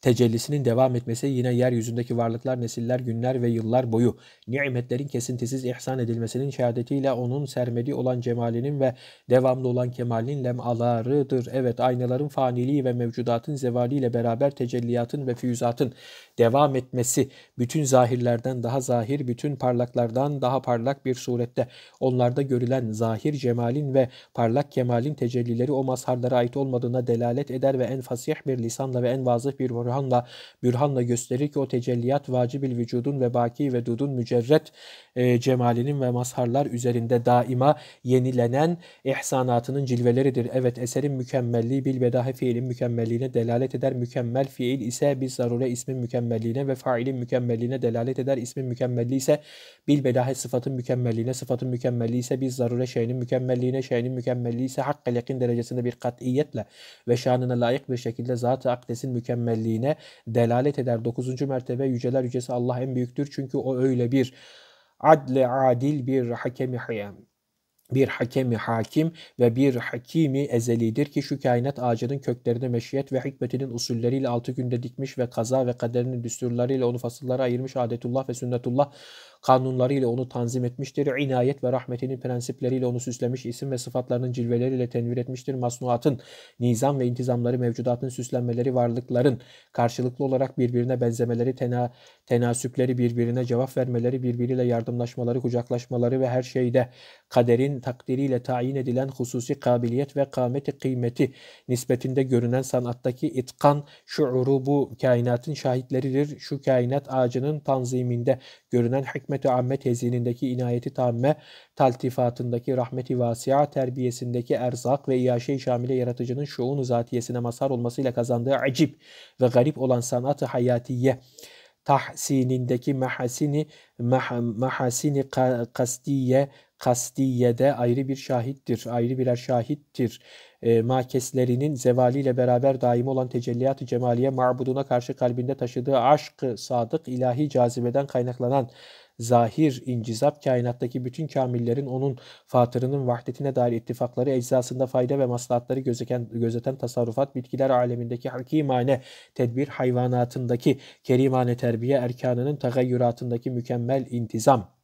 tecellisinin devam etmesi yine yeryüzündeki varlıklar nesiller günler ve yıllar boyu nimetlerin kesintisiz ihsan edilmesinin şehadetiyle onun sermedi olan cemalinin ve devamlı olan kemalinin lemalarıdır. Evet aynaların faniliği ve mevcudatın zevaliyle beraber tecelliyatın ve füyüzatın devam etmesi bütün zahirlerden daha zahir, bütün parlaklardan daha parlak bir surette onlarda görülen zahir cemalin ve parlak kemalin tecellileri o mazharlara ait olmadığına delalet eder ve en fasih bir lisanla ve en vazif bir bürhanla bürhanla gösterir ki o tecelliyat vacibil vücudun ve baki ve dudun mücerret e, cemalinin ve mazharlar üzerinde daima yenilenen ihsanatının cilveleridir. Evet eserin mükemmelliği bilbedahi fiilin mükemmelliğine delalet eder. Mükemmel fiil ise biz zarure ismin mükemmelliğine ve failin mükemmelliğine delalet eder. İsmin mükemmelliği ise bilbedahi sıfatın mükemmelliğine, sıfatın mükemmelliği ise biz zarure şeyinin mükemmelliğine, şeyinin mükemmelliği ise hakkı yakın derecesinde bir katiyetle ve şanına layık bir şekilde zat-ı akdesin mükemmelliğine ettiğine delalet eder. 9. mertebe yüceler yücesi Allah en büyüktür. Çünkü o öyle bir adle adil bir hakemi hayam bir hakemi hakim ve bir hakimi ezelidir ki şu kainat ağacının köklerine meşiyet ve hikmetinin usulleriyle altı günde dikmiş ve kaza ve kaderinin düsturlarıyla onu fasıllara ayırmış adetullah ve sünnetullah kanunlarıyla onu tanzim etmiştir. İnayet ve rahmetinin prensipleriyle onu süslemiş, isim ve sıfatlarının cilveleriyle tenvir etmiştir. Masnuatın, nizam ve intizamları, mevcudatın süslenmeleri, varlıkların karşılıklı olarak birbirine benzemeleri, tena, tenasüpleri, birbirine cevap vermeleri, birbiriyle yardımlaşmaları, kucaklaşmaları ve her şeyde kaderin takdiriyle tayin edilen hususi kabiliyet ve kâmeti kıymeti nispetinde görünen sanattaki itkan şuuru bu kainatın şahitleridir. Şu kainat ağacının tanziminde görünen hikmet Hikmet-i Amme tezinindeki inayeti tamme, taltifatındaki rahmeti vasia, terbiyesindeki erzak ve iaşe-i şamile yaratıcının şuun zatiyesine mazhar olmasıyla kazandığı acip ve garip olan sanat-ı hayatiye, tahsinindeki mahasini mah, mahasini kastiye kastiyede ayrı bir şahittir, ayrı birer şahittir. E, makeslerinin zevaliyle beraber daim olan tecelliyat-ı cemaliye mabuduna karşı kalbinde taşıdığı aşk sadık ilahi cazibeden kaynaklanan zahir, incizap, kainattaki bütün kamillerin onun fatırının vahdetine dair ittifakları, eczasında fayda ve maslahatları gözeken, gözeten tasarrufat, bitkiler alemindeki hakimane tedbir, hayvanatındaki kerimane terbiye erkanının tagayyüratındaki mükemmel intizam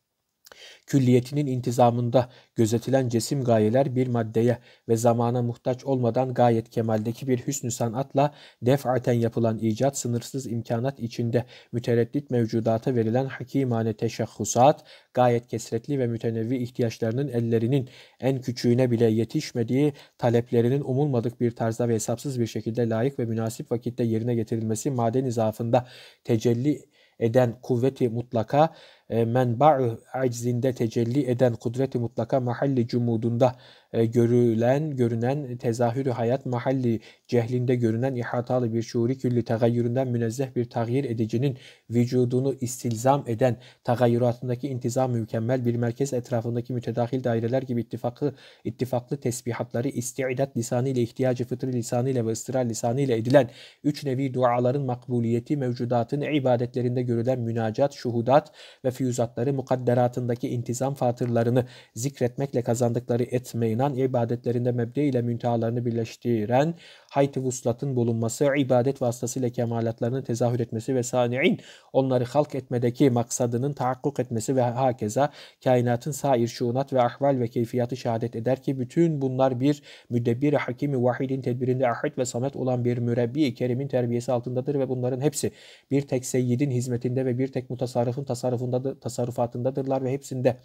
Külliyetinin intizamında gözetilen cesim gayeler bir maddeye ve zamana muhtaç olmadan gayet kemaldeki bir hüsnü sanatla defaten yapılan icat sınırsız imkanat içinde mütereddit mevcudata verilen hakimane teşahhusat gayet kesretli ve mütenevvi ihtiyaçlarının ellerinin en küçüğüne bile yetişmediği taleplerinin umulmadık bir tarzda ve hesapsız bir şekilde layık ve münasip vakitte yerine getirilmesi maden izafında tecelli eden kuvveti mutlaka e, menba'ı aczinde tecelli eden kudreti mutlaka mahalli cumudunda e, görülen, görünen tezahürü hayat mahalli cehlinde görünen ihatalı bir şuuri külli tagayyüründen münezzeh bir tagyir edicinin vücudunu istilzam eden tagayyüratındaki intizam mükemmel bir merkez etrafındaki mütedahil daireler gibi ittifaklı, ittifaklı tesbihatları istidat lisanı ihtiyacı fıtri lisanı ve ıstırar lisanı edilen üç nevi duaların makbuliyeti mevcudatın ibadetlerinde görülen münacat, şuhudat ve tefeyyüzatları, mukadderatındaki intizam fatırlarını zikretmekle kazandıkları etme inan, ibadetlerinde mebde ile müntehalarını birleştiren hayt-i vuslatın bulunması, ibadet vasıtasıyla kemalatlarını tezahür etmesi ve sani'in onları halk etmedeki maksadının tahakkuk etmesi ve hakeza kainatın sair şuunat ve ahval ve keyfiyatı şehadet eder ki bütün bunlar bir müdebbir hakimi vahidin tedbirinde ahit ve samet olan bir mürebbi kerimin terbiyesi altındadır ve bunların hepsi bir tek seyyidin hizmetinde ve bir tek mutasarrıfın tasarrufundadır tasarrufatındadırlar ve hepsinde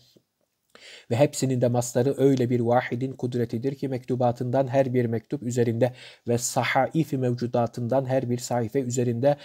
ve hepsinin de masları öyle bir vahidin kudretidir ki mektubatından her bir mektup üzerinde ve sahaifi mevcudatından her bir sayfa üzerinde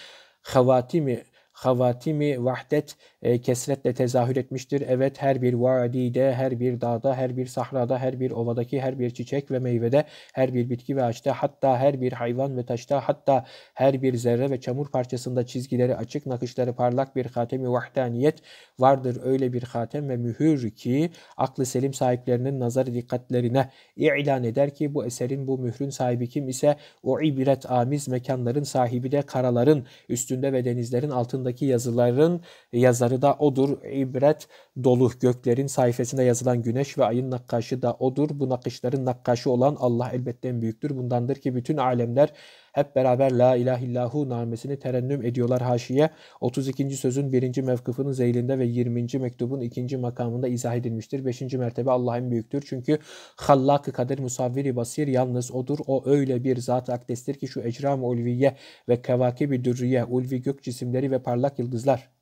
havatimi havatimi vahdet e, kesretle tezahür etmiştir. Evet her bir vadide, her bir dağda, her bir sahrada, her bir ovadaki, her bir çiçek ve meyvede, her bir bitki ve ağaçta, hatta her bir hayvan ve taşta, hatta her bir zerre ve çamur parçasında çizgileri açık, nakışları parlak bir hatemi vahdaniyet vardır. Öyle bir hatem ve mühür ki aklı selim sahiplerinin nazar dikkatlerine ilan eder ki bu eserin, bu mührün sahibi kim ise o ibret amiz mekanların sahibi de karaların üstünde ve denizlerin altındaki yazıların yazarı da odur, ibret dolu göklerin sayfasında yazılan güneş ve ayın nakkaşı da odur. Bu nakışların nakkaşı olan Allah elbette en büyüktür. Bundandır ki bütün alemler hep beraber La İlahe İllahu namesini terennüm ediyorlar haşiye. 32. sözün 1. mevkıfının zeylinde ve 20. mektubun 2. makamında izah edilmiştir. 5. mertebe Allah'ın büyüktür. Çünkü Hallak-ı Kadir Musavviri Basir yalnız odur. O öyle bir zat akdestir ki şu ecram ulviye ve kevakib-i dürriye, ulvi gök cisimleri ve parlak yıldızlar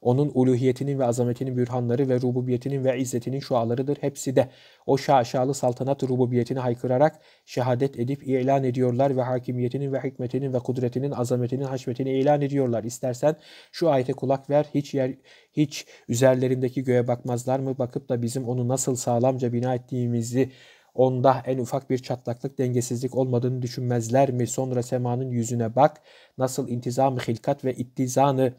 onun uluhiyetinin ve azametinin bürhanları ve rububiyetinin ve izzetinin şualarıdır. Hepsi de o şaşalı saltanat rububiyetini haykırarak şehadet edip ilan ediyorlar ve hakimiyetinin ve hikmetinin ve kudretinin azametinin haşmetini ilan ediyorlar. İstersen şu ayete kulak ver. Hiç yer hiç üzerlerindeki göğe bakmazlar mı? Bakıp da bizim onu nasıl sağlamca bina ettiğimizi onda en ufak bir çatlaklık dengesizlik olmadığını düşünmezler mi? Sonra semanın yüzüne bak. Nasıl intizam-ı hilkat ve ittizanı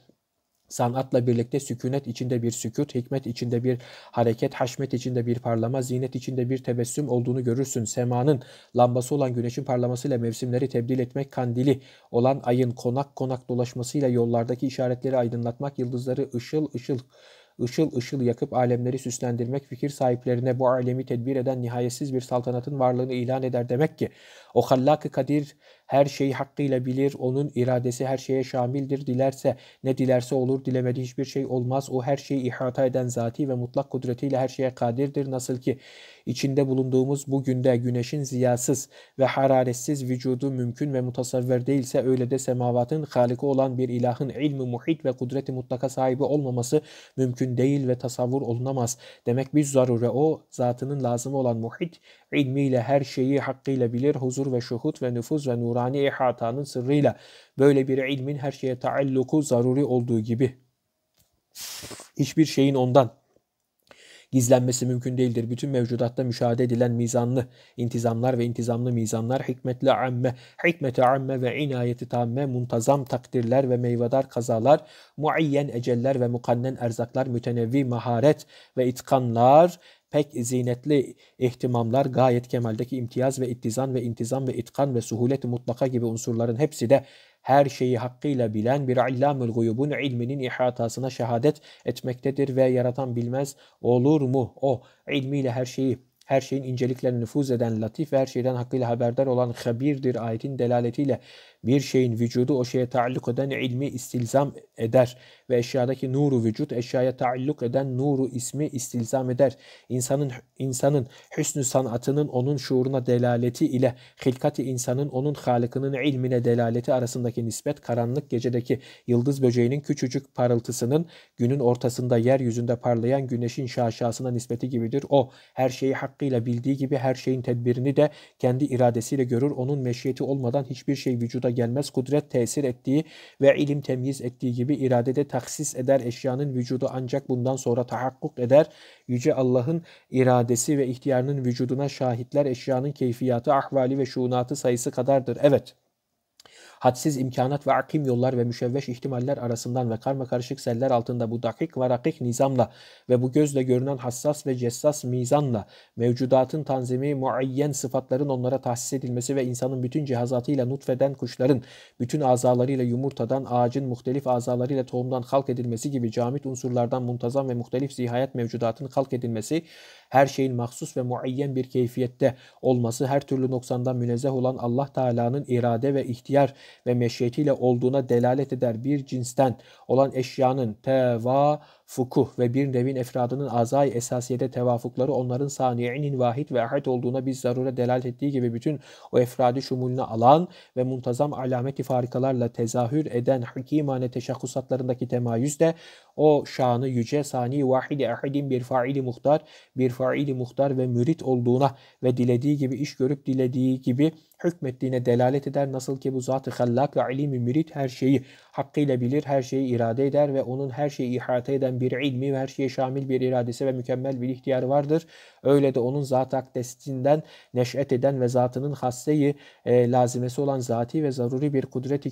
Sanatla birlikte sükunet içinde bir sükut, hikmet içinde bir hareket, haşmet içinde bir parlama, zinet içinde bir tebessüm olduğunu görürsün. Semanın lambası olan güneşin parlamasıyla mevsimleri tebdil etmek, kandili olan ayın konak konak dolaşmasıyla yollardaki işaretleri aydınlatmak, yıldızları ışıl ışıl ışıl ışıl yakıp alemleri süslendirmek fikir sahiplerine bu alemi tedbir eden nihayetsiz bir saltanatın varlığını ilan eder demek ki o hallak kadir her şeyi hakkıyla bilir, onun iradesi her şeye şamildir, dilerse ne dilerse olur, dilemediği hiçbir şey olmaz, o her şeyi ihata eden zati ve mutlak kudretiyle her şeye kadirdir. Nasıl ki içinde bulunduğumuz bu günde güneşin ziyasız ve hararetsiz vücudu mümkün ve mutasavver değilse öyle de semavatın haliki olan bir ilahın ilmi muhit ve kudreti mutlaka sahibi olmaması mümkün değil ve tasavvur olunamaz. Demek bir zarure o zatının lazım olan muhit ilmiyle her şeyi hakkıyla bilir, huzur ve şuhut ve nüfuz ve nuran Rabbani ihatanın sırrıyla böyle bir ilmin her şeye taalluku zaruri olduğu gibi hiçbir şeyin ondan gizlenmesi mümkün değildir. Bütün mevcudatta müşahede edilen mizanlı intizamlar ve intizamlı mizanlar hikmetli amme, hikmeti amme ve inayeti tamme, muntazam takdirler ve meyvedar kazalar, muayyen eceller ve mukannen erzaklar, mütenevvi maharet ve itkanlar pek zinetli ihtimamlar, gayet kemaldeki imtiyaz ve ittizan ve intizam ve itkan ve suhulet mutlaka gibi unsurların hepsi de her şeyi hakkıyla bilen bir illamül guyubun ilminin ihatasına şehadet etmektedir ve yaratan bilmez olur mu? O ilmiyle her şeyi her şeyin inceliklerini nüfuz eden latif ve her şeyden hakkıyla haberdar olan habirdir ayetin delaletiyle bir şeyin vücudu o şeye taalluk eden ilmi istilzam eder ve eşyadaki nuru vücut eşyaya taalluk eden nuru ismi istilzam eder. İnsanın insanın hüsnü sanatının onun şuuruna delaleti ile hilkati insanın onun halıkının ilmine delaleti arasındaki nispet karanlık gecedeki yıldız böceğinin küçücük parıltısının günün ortasında yeryüzünde parlayan güneşin şaşasına nispeti gibidir. O her şeyi hakkıyla bildiği gibi her şeyin tedbirini de kendi iradesiyle görür. Onun meşiyeti olmadan hiçbir şey vücuda gelmez kudret tesir ettiği ve ilim temyiz ettiği gibi iradede taksis eder eşyanın vücudu ancak bundan sonra tahakkuk eder. Yüce Allah'ın iradesi ve ihtiyarının vücuduna şahitler eşyanın keyfiyatı, ahvali ve şunatı sayısı kadardır. Evet hadsiz imkanat ve akim yollar ve müşevveş ihtimaller arasından ve karma karışık seller altında bu dakik ve rakik nizamla ve bu gözle görünen hassas ve cessas mizanla mevcudatın tanzimi muayyen sıfatların onlara tahsis edilmesi ve insanın bütün cihazatıyla nutfeden kuşların, bütün azalarıyla yumurtadan, ağacın muhtelif azalarıyla tohumdan halk edilmesi gibi camit unsurlardan muntazam ve muhtelif zihayet mevcudatın halk edilmesi, her şeyin mahsus ve muayyen bir keyfiyette olması, her türlü noksandan münezzeh olan Allah Teala'nın irade ve ihtiyar ve meşiyetiyle olduğuna delalet eder bir cinsten olan eşyanın teva fukuh ve bir nevin efradının azay esasiyede tevafukları onların saniyenin vahid ve ahit olduğuna biz zarure delalet ettiği gibi bütün o efradi şumulunu alan ve muntazam alameti farikalarla tezahür eden hakimane teşakkusatlarındaki temayüz de o şanı yüce sani vahidi ahidin bir faili muhtar, bir faili muhtar ve mürit olduğuna ve dilediği gibi iş görüp dilediği gibi hükmettiğine delalet eder. Nasıl ki bu zat-ı hallak ve ilim-i mürit her şeyi hakkıyla bilir, her şeyi irade eder ve onun her şeyi ihate eden bir ilmi ve her şeye şamil bir iradesi ve mükemmel bir ihtiyar vardır. Öyle de onun zat akdestinden neş'et eden ve zatının hasseyi e, lazimesi olan zati ve zaruri bir kudret-i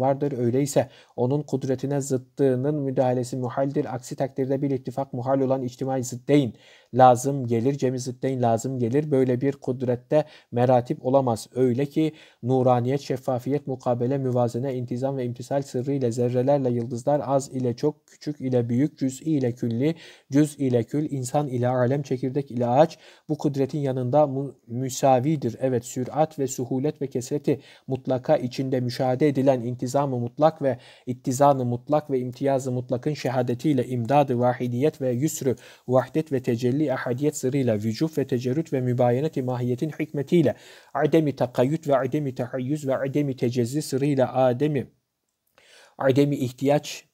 vardır. Öyleyse onun kudretine zıttığının müdahalesi muhaldir. Aksi takdirde bir ittifak muhal olan içtimai zıddeyn lazım gelir. Cemi zıddeyn lazım gelir. Böyle bir kudrette meratip olamaz. Öyle ki nuraniyet, şeffafiyet, mukabele, müvazene, intizam ve imtisal sırrı ile zerrelerle yıldızlar az ile çok, küçük ile büyük, cüz ile külli, cüz ile kül, insan ile alem, çekirdek ile bir bu kudretin yanında müsavidir. Evet sürat ve suhulet ve kesreti mutlaka içinde müşahede edilen intizamı mutlak ve ittizanı mutlak ve imtiyazı mutlakın şehadetiyle imdadı vahidiyet ve yüsrü vahdet ve tecelli ahadiyet sırrıyla vücub ve tecerrüt ve mübayenet mahiyetin hikmetiyle ademi takayyüt ve ademi tahayyüz ve ademi tecezzi sırrıyla ademi ademi ihtiyaç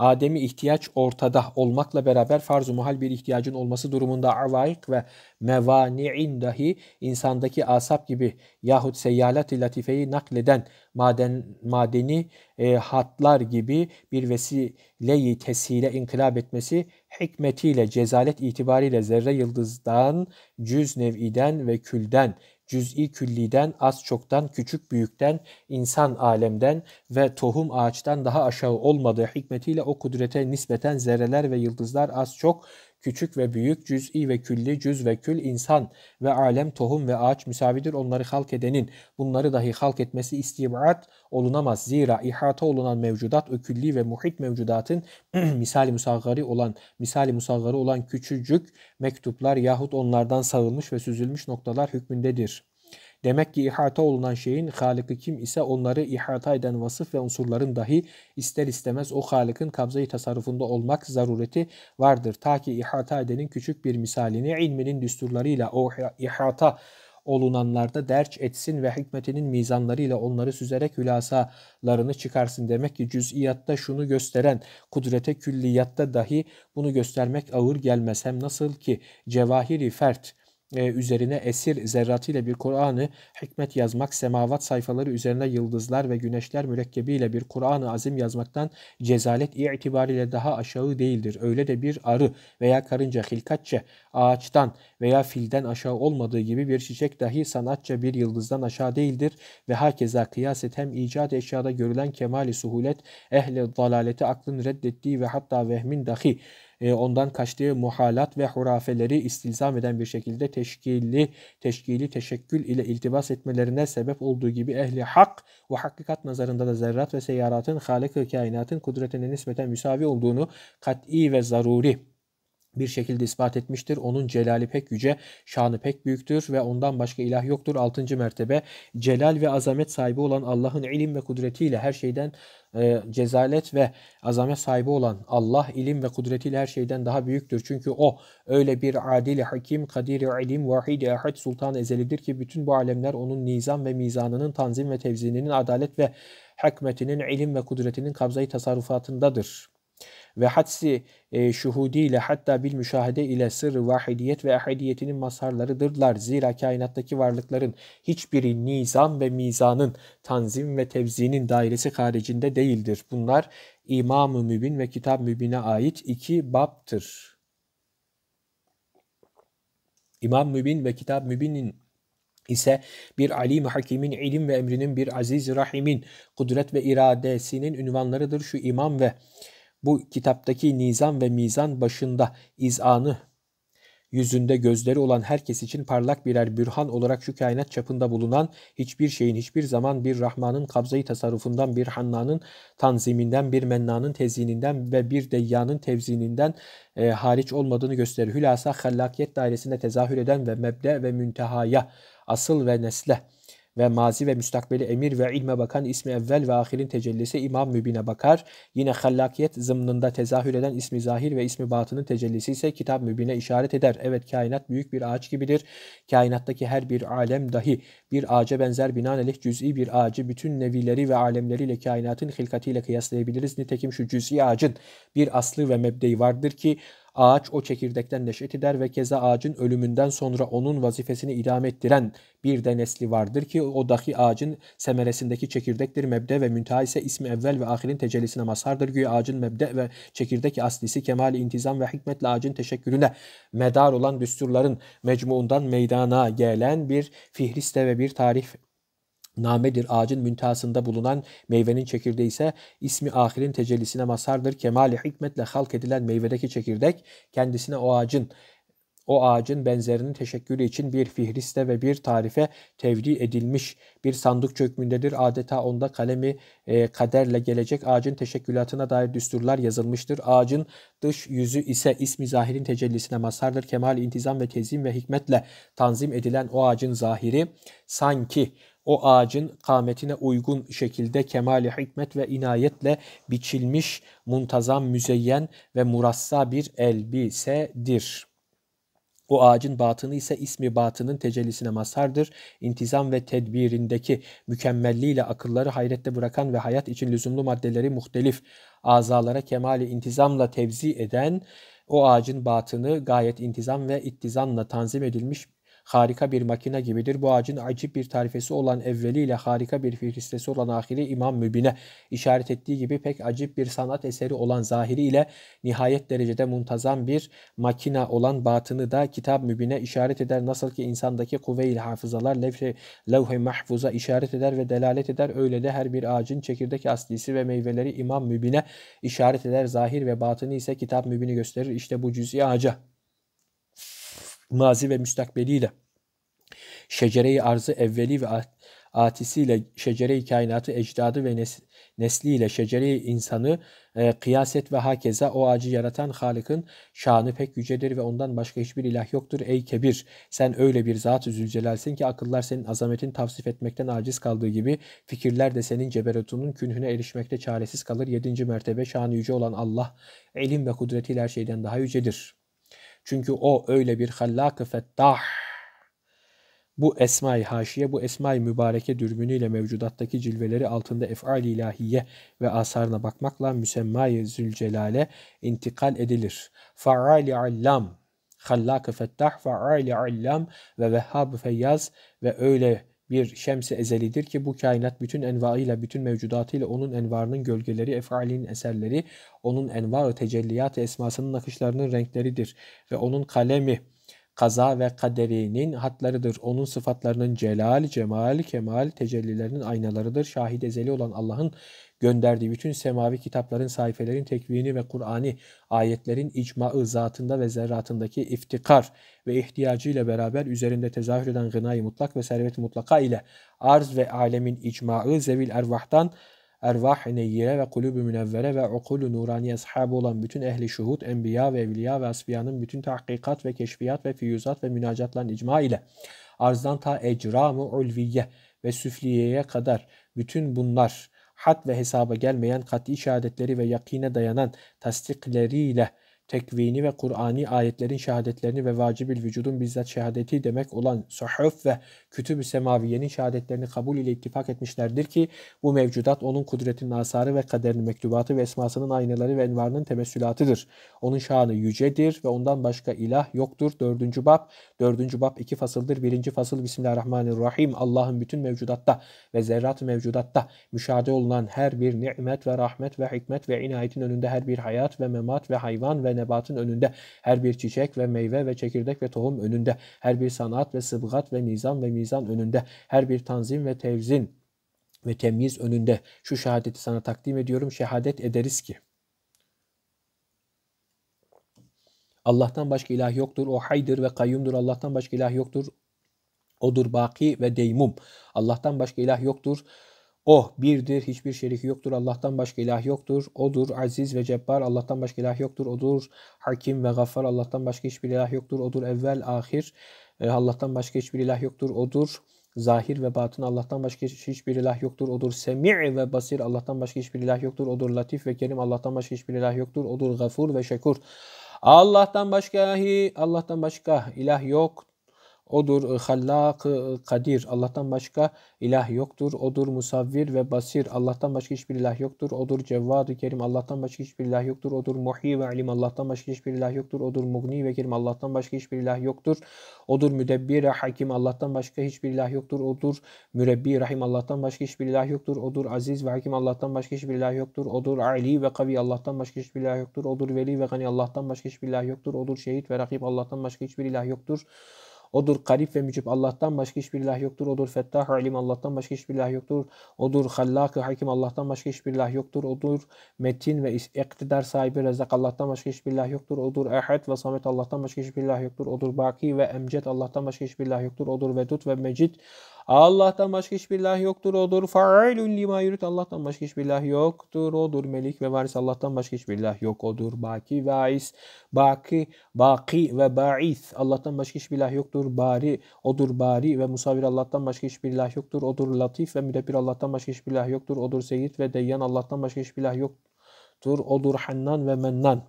Ademi ihtiyaç ortada olmakla beraber farz-ı muhal bir ihtiyacın olması durumunda avaik ve mevani'in dahi insandaki asap gibi yahut seyyalat-ı latifeyi nakleden maden, madeni e, hatlar gibi bir vesileyi tesile inkılap etmesi hikmetiyle cezalet itibariyle zerre yıldızdan, cüz nev'iden ve külden cüz'i külliden, az çoktan, küçük büyükten, insan alemden ve tohum ağaçtan daha aşağı olmadığı hikmetiyle o kudrete nispeten zerreler ve yıldızlar az çok Küçük ve büyük, cüz'i ve külli, cüz ve kül, insan ve alem, tohum ve ağaç müsavidir. Onları halk edenin bunları dahi halk etmesi istibat olunamaz. Zira ihata olunan mevcudat, ökülli ve muhit mevcudatın <clears throat> misali musaggari olan, misali musaggari olan küçücük mektuplar yahut onlardan sağılmış ve süzülmüş noktalar hükmündedir.'' Demek ki ihata olunan şeyin Halık'ı kim ise onları ihata eden vasıf ve unsurların dahi ister istemez o Halık'ın kabzayı tasarrufunda olmak zarureti vardır. Ta ki ihata edenin küçük bir misalini ilminin düsturlarıyla o ihata olunanlarda derç etsin ve hikmetinin mizanlarıyla onları süzerek hülasalarını çıkarsın. Demek ki cüz'iyatta şunu gösteren kudrete külliyatta dahi bunu göstermek ağır gelmez. Hem nasıl ki cevahiri fert e, üzerine esir zerratıyla bir Kur'an'ı hikmet yazmak, semavat sayfaları üzerine yıldızlar ve güneşler mürekkebiyle bir Kur'an-ı azim yazmaktan cezalet itibariyle daha aşağı değildir. Öyle de bir arı veya karınca hilkatçe ağaçtan veya filden aşağı olmadığı gibi bir çiçek dahi sanatça bir yıldızdan aşağı değildir ve hakeza kıyas et hem icat eşyada görülen kemali suhulet ehle dalaleti aklın reddettiği ve hatta vehmin dahi e, ondan kaçtığı muhalat ve hurafeleri istilzam eden bir şekilde teşkili, teşkili teşekkül ile iltibas etmelerine sebep olduğu gibi ehli hak ve hakikat nazarında da zerrat ve seyyaratın halik kainatın kudretine nispeten müsavi olduğunu kat'i ve zaruri bir şekilde ispat etmiştir. Onun celali pek yüce, şanı pek büyüktür ve ondan başka ilah yoktur. 6. mertebe celal ve azamet sahibi olan Allah'ın ilim ve kudretiyle her şeyden e, cezalet ve azamet sahibi olan Allah ilim ve kudretiyle her şeyden daha büyüktür. Çünkü o öyle bir adil hakim, kadir ilim, vahid ahad sultan ezelidir ki bütün bu alemler onun nizam ve mizanının tanzim ve tevzininin adalet ve hakmetinin ilim ve kudretinin kabzayı tasarrufatındadır.'' ve hadsi e, ile hatta bil müşahede ile sır vahidiyet ve ahidiyetinin mazharlarıdırlar. Zira kainattaki varlıkların hiçbiri nizam ve mizanın tanzim ve tevzinin dairesi haricinde değildir. Bunlar İmam-ı Mübin ve Kitab-ı Mübin'e ait iki baptır. İmam Mübin ve Kitab Mübin'in ise bir alim hakimin ilim ve emrinin bir aziz rahimin kudret ve iradesinin ünvanlarıdır şu imam ve bu kitaptaki nizam ve mizan başında izanı yüzünde gözleri olan herkes için parlak birer bürhan olarak şu kainat çapında bulunan hiçbir şeyin hiçbir zaman bir Rahman'ın kabzayı tasarrufundan bir Hanna'nın tanziminden bir Menna'nın tezininden ve bir Deyya'nın tevzininden e, hariç olmadığını gösterir. Hülasa hallakiyet dairesinde tezahür eden ve mebde ve müntehaya asıl ve nesle ve mazi ve müstakbeli emir ve ilme bakan ismi evvel ve ahirin tecellisi imam mübine bakar. Yine hallakiyet zımnında tezahür eden ismi zahir ve ismi batının tecellisi ise kitap mübine işaret eder. Evet kainat büyük bir ağaç gibidir. Kainattaki her bir alem dahi bir ağaca benzer binaenaleyh cüz'i bir ağacı bütün nevileri ve alemleriyle kainatın hilkatiyle kıyaslayabiliriz. Nitekim şu cüz'i ağacın bir aslı ve mebdeyi vardır ki Ağaç o çekirdekten neşet eder ve keza ağacın ölümünden sonra onun vazifesini idam ettiren bir de nesli vardır ki o dahi ağacın semeresindeki çekirdektir. Mebde ve münteha ise ismi evvel ve ahirin tecellisine mazhardır. Güya ağacın mebde ve çekirdek aslisi Kemal intizam ve hikmetle ağacın teşekkülüne medar olan düsturların mecmuundan meydana gelen bir fihriste ve bir tarif Namedir ağacın müntasında bulunan meyvenin çekirdeği ise ismi ahirin tecellisine masardır Kemali hikmetle halk edilen meyvedeki çekirdek kendisine o ağacın o ağacın benzerinin teşekkürü için bir fihriste ve bir tarife tevdi edilmiş bir sandık çökmündedir. Adeta onda kalemi e, kaderle gelecek ağacın teşekkülatına dair düsturlar yazılmıştır. Ağacın dış yüzü ise ismi zahirin tecellisine masardır Kemal intizam ve tezim ve hikmetle tanzim edilen o ağacın zahiri sanki o ağacın kametine uygun şekilde kemali hikmet ve inayetle biçilmiş muntazam müzeyyen ve murassa bir elbisedir.'' O ağacın batını ise ismi batının tecellisine mazhardır. İntizam ve tedbirindeki mükemmelliğiyle akılları hayrette bırakan ve hayat için lüzumlu maddeleri muhtelif azalara kemali intizamla tevzi eden o ağacın batını gayet intizam ve ittizamla tanzim edilmiş harika bir makine gibidir. Bu ağacın acip bir tarifesi olan evveliyle harika bir fihristesi olan ahiri İmam Mübin'e işaret ettiği gibi pek acip bir sanat eseri olan zahiri ile nihayet derecede muntazam bir makina olan batını da kitap mübine işaret eder. Nasıl ki insandaki kuvve-i hafızalar levh-i levh mahfuza işaret eder ve delalet eder. Öyle de her bir ağacın çekirdek aslisi ve meyveleri imam mübine işaret eder. Zahir ve batını ise kitap mübini gösterir. İşte bu cüz'i ağaca mazi ve müstakbeliyle, şecere-i arzı evveli ve atisiyle, şecere-i kainatı ecdadı ve nes nesliyle, şecere-i insanı e, kıyaset ve hakeza o ağacı yaratan Halık'ın şanı pek yücedir ve ondan başka hiçbir ilah yoktur. Ey kebir sen öyle bir zat-ı zülcelalsin ki akıllar senin azametin tavsif etmekten aciz kaldığı gibi fikirler de senin ceberetunun künhüne erişmekte çaresiz kalır. Yedinci mertebe şanı yüce olan Allah elim ve kudretiyle her şeyden daha yücedir.'' Çünkü o öyle bir hallak-ı fettah. Bu esma-i haşiye, bu esma-i mübareke dürbünüyle mevcudattaki cilveleri altında ef'al ilahiye ve asarına bakmakla müsemma-i zülcelale intikal edilir. Fa'ali allam, hallak-ı fettah, fa'ali allam ve vehhab-ı feyyaz ve öyle bir şemsi ezelidir ki bu kainat bütün envaıyla, bütün mevcudatıyla onun envarının gölgeleri, efalinin eserleri, onun envarı tecelliyat esmasının nakışlarının renkleridir ve onun kalemi, kaza ve kaderinin hatlarıdır. Onun sıfatlarının celal, cemal, kemal, tecellilerinin aynalarıdır. Şahid ezeli olan Allah'ın gönderdiği bütün semavi kitapların, sayfelerin tekvini ve Kur'an'i ayetlerin icmaı zatında ve zerratındaki iftikar ve ihtiyacıyla beraber üzerinde tezahür eden gınayı mutlak ve servet mutlaka ile arz ve alemin icmaı zevil ervahtan ervah-ı neyyire ve kulübü münevvere ve ukul-ü nurani ashabı olan bütün ehli şuhud, enbiya ve evliya ve asbiyanın bütün tahkikat ve keşfiyat ve fiyuzat ve münacatların icma ile arzdan ta ecram-ı ulviye ve süfliyeye kadar bütün bunlar had ve hesaba gelmeyen kat'i şehadetleri ve yakine dayanan tasdikleriyle tekvini ve Kur'ani ayetlerin şehadetlerini ve vacibil vücudun bizzat şehadeti demek olan suhuf ve kütüb-ü semaviyenin şehadetlerini kabul ile ittifak etmişlerdir ki bu mevcudat onun kudretinin asarı ve kaderinin mektubatı ve esmasının aynaları ve envarının temessülatıdır. Onun şanı yücedir ve ondan başka ilah yoktur. Dördüncü bab, dördüncü bab iki fasıldır. Birinci fasıl Bismillahirrahmanirrahim. Allah'ın bütün mevcudatta ve zerrat mevcudatta müşahede olunan her bir nimet ve rahmet ve hikmet ve inayetin önünde her bir hayat ve memat ve hayvan ve nebatın önünde, her bir çiçek ve meyve ve çekirdek ve tohum önünde, her bir sanat ve sıbgat ve nizam ve mizan önünde, her bir tanzim ve tevzin ve temyiz önünde şu şehadeti sana takdim ediyorum. Şehadet ederiz ki Allah'tan başka ilah yoktur. O haydır ve kayyumdur. Allah'tan başka ilah yoktur. Odur baki ve deymum. Allah'tan başka ilah yoktur. O oh, birdir, hiçbir şeriki yoktur, Allah'tan başka ilah yoktur. Odur, aziz ve cebbar, Allah'tan başka ilah yoktur. Odur, hakim ve gaffar, Allah'tan başka hiçbir ilah yoktur. Odur, evvel, ahir, e, Allah'tan başka hiçbir ilah yoktur. Odur, zahir ve batın, Allah'tan başka hiçbir ilah yoktur. Odur, semi' ve basir, Allah'tan başka hiçbir ilah yoktur. Odur, latif ve kerim, Allah'tan başka hiçbir ilah yoktur. Odur, gafur ve şekur. Allah'tan başka Allah'tan başka ilah yok Odur hallak kadir. Allah'tan başka ilah yoktur. Odur musavvir ve basir. Allah'tan başka hiçbir ilah yoktur. Odur cevvad-ı kerim. Allah'tan başka hiçbir ilah yoktur. Odur muhi ve alim. Allah'tan başka hiçbir ilah yoktur. Odur mugni ve kerim. Allah'tan başka hiçbir ilah yoktur. Odur müdebbir hakim. Allah'tan başka hiçbir ilah yoktur. Odur mürebbi rahim. Allah'tan başka hiçbir ilah yoktur. Odur aziz ve hakim. Allah'tan başka hiçbir ilah yoktur. Odur ali ve kavi. Allah'tan başka hiçbir ilah yoktur. Odur veli ve gani. Allah'tan başka hiçbir ilah yoktur. Odur şehit ve rakip. Allah'tan başka hiçbir ilah yoktur. Odur garip ve mücib Allah'tan başka hiçbir ilah yoktur. Odur fettah alim Allah'tan başka hiçbir ilah yoktur. Odur hallak hakim Allah'tan başka hiçbir ilah yoktur. Odur metin ve iktidar sahibi rezak Allah'tan başka hiçbir ilah yoktur. Odur ehad ve samet Allah'tan başka hiçbir ilah yoktur. Odur baki ve emcet Allah'tan başka hiçbir ilah yoktur. Odur vedud ve mecid Allah'tan başka hiçbir ilah yoktur odur. Fa'ilun lima yürüt. Allah'tan başka hiçbir ilah yoktur odur. Melik ve varis Allah'tan başka hiçbir ilah yok odur. Baki ve ais. Baki, baki ve ba'is. Allah'tan başka hiçbir ilah yoktur. Bari odur. Bari ve musavir Allah'tan başka hiçbir ilah yoktur odur. Latif ve müdebbir Allah'tan başka hiçbir ilah yoktur odur. Seyyid ve deyyan Allah'tan başka hiçbir ilah yoktur odur. Hannan ve mennan.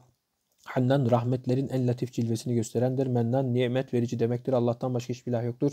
Hannan rahmetlerin en latif cilvesini gösterendir. Mennan nimet verici demektir. Allah'tan başka hiçbir ilah yoktur.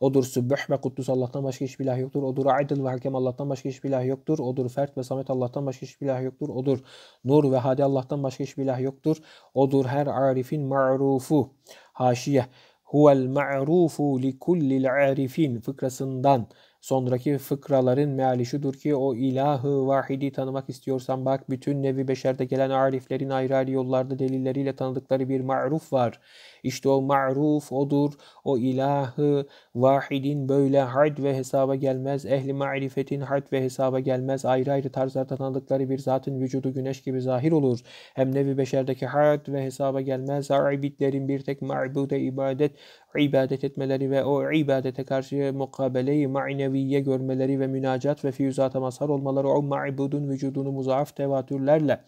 Odur Sübbüh ve Kuddus Allah'tan başka hiçbir ilah yoktur. Odur Aydın ve Hakem Allah'tan başka hiçbir ilah yoktur. Odur Fert ve Samet Allah'tan başka hiçbir ilah yoktur. Odur Nur ve Hadi Allah'tan başka hiçbir ilah yoktur. Odur her arifin ma'rufu. Haşiye. Huvel ma'rufu li kullil arifin fıkrasından Sonraki fıkraların meali şudur ki o ilahı vahidi tanımak istiyorsan bak bütün nevi beşerde gelen ariflerin ayrı ayrı yollarda delilleriyle tanıdıkları bir maruf var. İşte o ma'ruf odur. O ilahı vahidin böyle had ve hesaba gelmez. Ehli marifetin had ve hesaba gelmez. Ayrı ayrı tarzlarda tanıdıkları bir zatın vücudu güneş gibi zahir olur. Hem nevi beşerdeki had ve hesaba gelmez. Arabitlerin bir tek ma'bude ibadet ibadet etmeleri ve o ibadete karşı mukabeleyi maneviye görmeleri ve münacat ve füyüzata mazhar olmaları o ma'budun vücudunu muzaaf tevatürlerle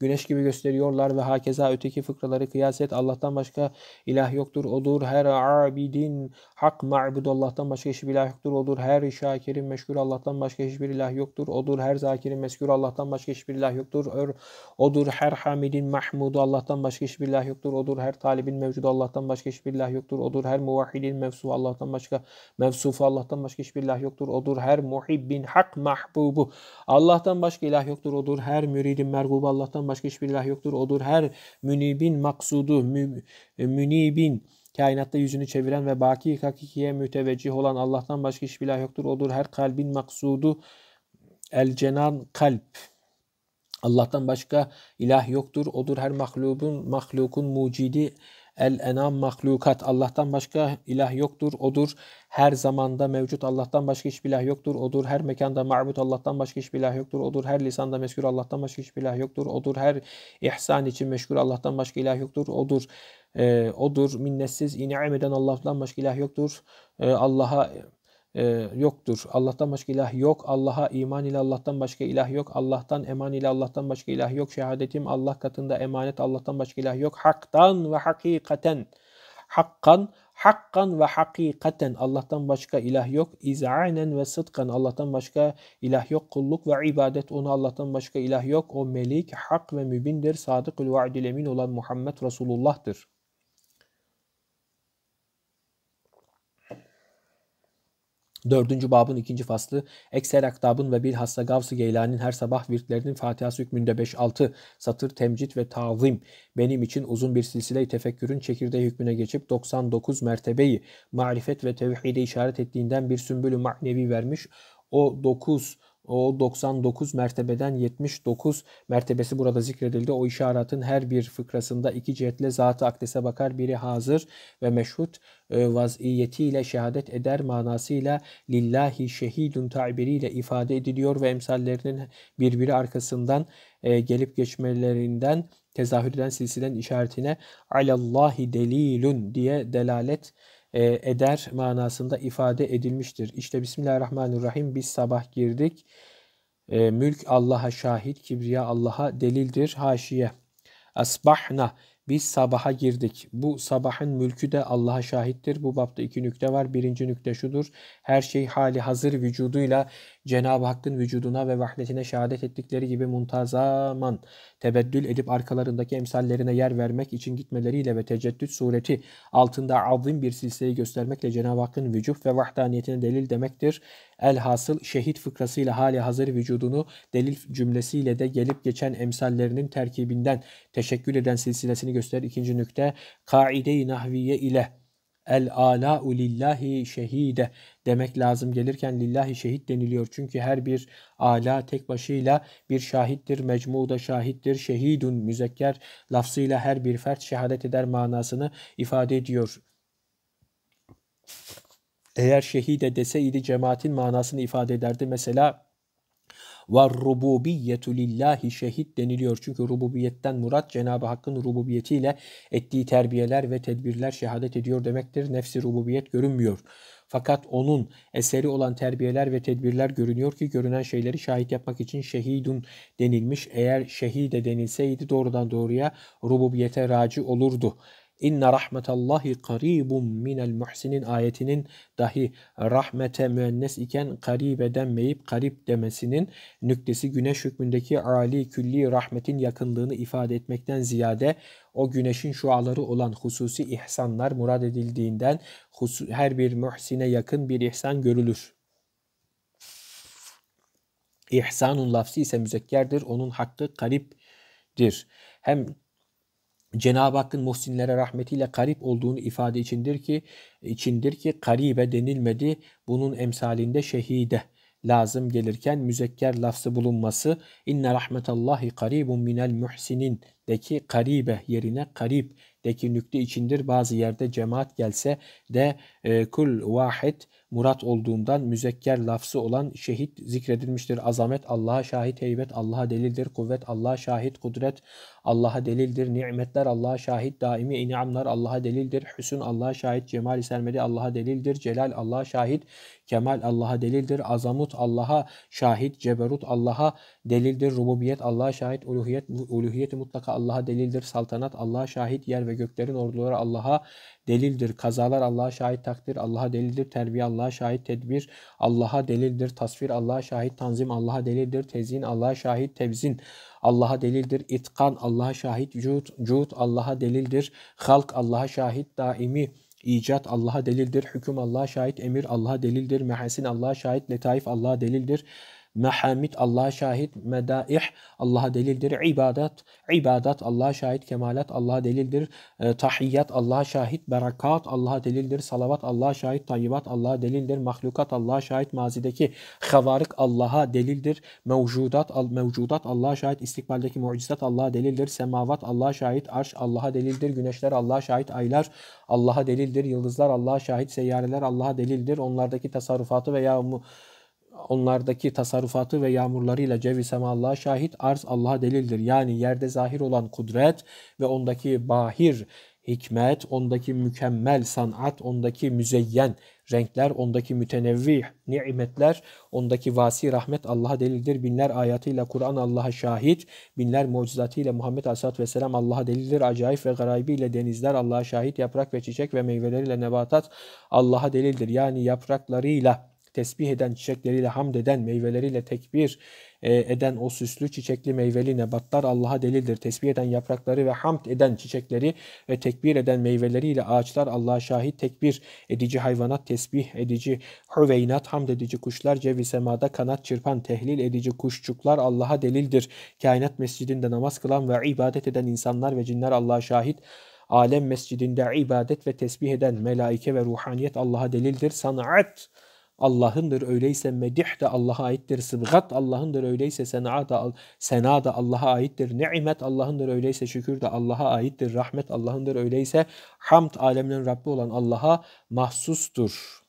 güneş gibi gösteriyorlar ve hakeza öteki fıkraları kıyas et. Allah'tan başka ilah yoktur, odur. Her abidin hak ma'bud Allah'tan başka hiçbir ilah yoktur, odur. Her şakirin meşgul Allah'tan başka hiçbir ilah yoktur, odur. Her zakirin meskür Allah'tan başka hiçbir ilah yoktur, odur. Her hamidin mahmudu Allah'tan başka hiçbir ilah yoktur, odur. Her talibin mevcudu Allah'tan başka hiçbir ilah yoktur, odur. Her muvahhidin mevsu Allah'tan başka mevsufu Allah'tan başka hiçbir ilah yoktur, odur. Her muhibbin hak mahbubu Allah'tan başka ilah yoktur, odur. Her müridin mergubu Allah'tan Allah'tan başka hiçbir ilah yoktur. Odur her münibin maksudu, mü, e, münibin kainatta yüzünü çeviren ve baki hakikiye müteveccih olan Allah'tan başka hiçbir ilah yoktur. Odur her kalbin maksudu el cenan kalp. Allah'tan başka ilah yoktur. Odur her mahlubun, mahlukun mucidi El enam mahlukat Allah'tan başka ilah yoktur odur. Her zamanda mevcut Allah'tan başka hiçbir ilah yoktur odur. Her mekanda mabut Allah'tan başka hiçbir ilah yoktur odur. Her lisanda meskür Allah'tan başka hiçbir ilah yoktur odur. Her ihsan için meşgul Allah'tan başka ilah yoktur odur. E, odur minnetsiz inim eden Allah'tan başka ilah yoktur. E, Allah'a e, yoktur. Allah'tan başka ilah yok. Allah'a iman ile Allah'tan başka ilah yok. Allah'tan eman ile Allah'tan başka ilah yok. Şehadetim Allah katında emanet Allah'tan başka ilah yok. Hak'tan ve hakikaten. Hakkan, hakkan ve hakikaten Allah'tan başka ilah yok. İz'anen ve sıdkan Allah'tan başka ilah yok. Kulluk ve ibadet onu Allah'tan başka ilah yok. O melik, hak ve mübindir. Sadıkül va'dil emin olan Muhammed Resulullah'tır. 4. babın 2. faslı ekser aktabın ve bilhassa Gavs-ı Geylani'nin her sabah virtlerinin Fatihası hükmünde 5-6 satır temcit ve tazim benim için uzun bir silsile tefekkürün çekirdeği hükmüne geçip 99 mertebeyi marifet ve tevhide işaret ettiğinden bir sümbülü manevi vermiş. O 9 o 99 mertebeden 79 mertebesi burada zikredildi. O işaretin her bir fıkrasında iki cihetle zat-ı akdese bakar. Biri hazır ve meşhut e, vaziyetiyle şehadet eder manasıyla lillahi şehidun tabiriyle ifade ediliyor ve emsallerinin birbiri arkasından e, gelip geçmelerinden tezahür eden silsilen işaretine alallahi delilun diye delalet e, eder manasında ifade edilmiştir. İşte Bismillahirrahmanirrahim biz sabah girdik. E, mülk Allah'a şahit, kibriya Allah'a delildir. Haşiye. Asbahna biz sabaha girdik. Bu sabahın mülkü de Allah'a şahittir. Bu bapta iki nükte var. Birinci nükte şudur. Her şey hali hazır vücuduyla Cenab-ı Hakk'ın vücuduna ve vahdetine şehadet ettikleri gibi muntazaman tebeddül edip arkalarındaki emsallerine yer vermek için gitmeleriyle ve teceddüt sureti altında azim bir silseyi göstermekle Cenab-ı Hakk'ın vücub ve vahdaniyetine delil demektir. Elhasıl şehit fıkrasıyla hali hazır vücudunu delil cümlesiyle de gelip geçen emsallerinin terkibinden teşekkül eden silsilesini gösterir. İkinci nükte kaide-i nahviye ile El Ala lillahi şehide demek lazım gelirken lillahi şehit deniliyor. Çünkü her bir ala tek başıyla bir şahittir, mecmu da şahittir, şehidun müzekker lafzıyla her bir fert şehadet eder manasını ifade ediyor. Eğer şehide deseydi cemaatin manasını ifade ederdi. Mesela ve rububiyetü lillahi şehit deniliyor. Çünkü rububiyetten murat Cenab-ı Hakk'ın rububiyetiyle ettiği terbiyeler ve tedbirler şehadet ediyor demektir. Nefsi rububiyet görünmüyor. Fakat onun eseri olan terbiyeler ve tedbirler görünüyor ki görünen şeyleri şahit yapmak için şehidun denilmiş. Eğer şehide denilseydi doğrudan doğruya rububiyete raci olurdu. İnne rahmetallahi karibun minel muhsinin ayetinin dahi rahmete müennes iken karibe denmeyip karip demesinin nüktesi güneş hükmündeki ali külli rahmetin yakınlığını ifade etmekten ziyade o güneşin şuaları olan hususi ihsanlar murad edildiğinden her bir muhsine yakın bir ihsan görülür. İhsanun lafzı ise müzekkerdir. Onun hakkı kariptir. Hem Cenab-ı Hakk'ın muhsinlere rahmetiyle karip olduğunu ifade içindir ki içindir ki karibe denilmedi. Bunun emsalinde şehide lazım gelirken müzekker lafzı bulunması inne rahmetallahi karibun minel muhsinin deki karibe yerine karip deki nükte içindir. Bazı yerde cemaat gelse de e, kul vahid murat olduğundan müzekker lafzı olan şehit zikredilmiştir. Azamet Allah'a şahit, heybet Allah'a delildir, kuvvet Allah'a şahit, kudret Allah'a delildir, nimetler Allah'a şahit, daimi inamlar Allah'a delildir, hüsün Allah'a şahit, cemal-i sermedi Allah'a delildir, celal Allah'a şahit, kemal Allah'a delildir, azamut Allah'a şahit, ceberut Allah'a delildir. Rububiyet Allah'a şahit. Uluhiyet, uluhiyeti mutlaka Allah'a delildir. Saltanat Allah'a şahit. Yer ve göklerin orduları Allah'a delildir. Kazalar Allah'a şahit. Takdir Allah'a delildir. Terbiye Allah'a şahit. Tedbir Allah'a delildir. Tasvir Allah'a şahit. Tanzim Allah'a delildir. Tezin Allah'a şahit. Tevzin Allah'a delildir. İtkan Allah'a şahit. Cud, cud Allah'a delildir. Halk Allah'a şahit. Daimi İcat Allah'a delildir. Hüküm Allah'a şahit. Emir Allah'a delildir. Mehasin Allah'a şahit. Letaif Allah'a delildir. Mehamid Allah'a şahit, medaih Allah'a delildir. ibadet ibadet Allah'a şahit, kemalat Allah'a delildir. E, tahiyyat Allah'a şahit, berakat Allah'a delildir. Salavat Allah'a şahit, tayyibat Allah'a delildir. Mahlukat Allah'a şahit, mazideki havarik Allah'a delildir. Mevcudat, al, mevcudat Allah'a şahit, istikbaldeki mucizat Allah'a delildir. Semavat Allah'a şahit, arş Allah'a delildir. Güneşler Allah'a şahit, aylar Allah'a delildir. Yıldızlar Allah'a şahit, seyyareler Allah'a delildir. Onlardaki tasarrufatı veya mu onlardaki tasarrufatı ve yağmurlarıyla cevi sema Allah'a şahit, arz Allah'a delildir. Yani yerde zahir olan kudret ve ondaki bahir hikmet, ondaki mükemmel sanat, ondaki müzeyyen renkler, ondaki mütenevvih nimetler, ondaki vasi rahmet Allah'a delildir. Binler ayatıyla Kur'an Allah'a şahit, binler mucizatıyla Muhammed Aleyhisselatü Vesselam Allah'a delildir. Acayip ve garaybiyle denizler Allah'a şahit, yaprak ve çiçek ve meyveleriyle nebatat Allah'a delildir. Yani yapraklarıyla tesbih eden çiçekleriyle hamd eden, meyveleriyle tekbir e, eden o süslü çiçekli meyveli nebatlar Allah'a delildir. Tesbih eden yaprakları ve hamd eden çiçekleri ve tekbir eden meyveleriyle ağaçlar Allah'a şahit tekbir edici hayvanat, tesbih edici hüveynat, hamd edici kuşlar, cevi semada kanat çırpan, tehlil edici kuşçuklar Allah'a delildir. Kainat mescidinde namaz kılan ve ibadet eden insanlar ve cinler Allah'a şahit alem mescidinde ibadet ve tesbih eden melaike ve ruhaniyet Allah'a delildir. Sanat Allah'ındır. Öyleyse medih de Allah'a aittir. Sıbgat Allah'ındır. Öyleyse sena da, sena da Allah'a aittir. Nimet Allah'ındır. Öyleyse şükür de Allah'a aittir. Rahmet Allah'ındır. Öyleyse hamd alemlerin Rabbi olan Allah'a mahsustur.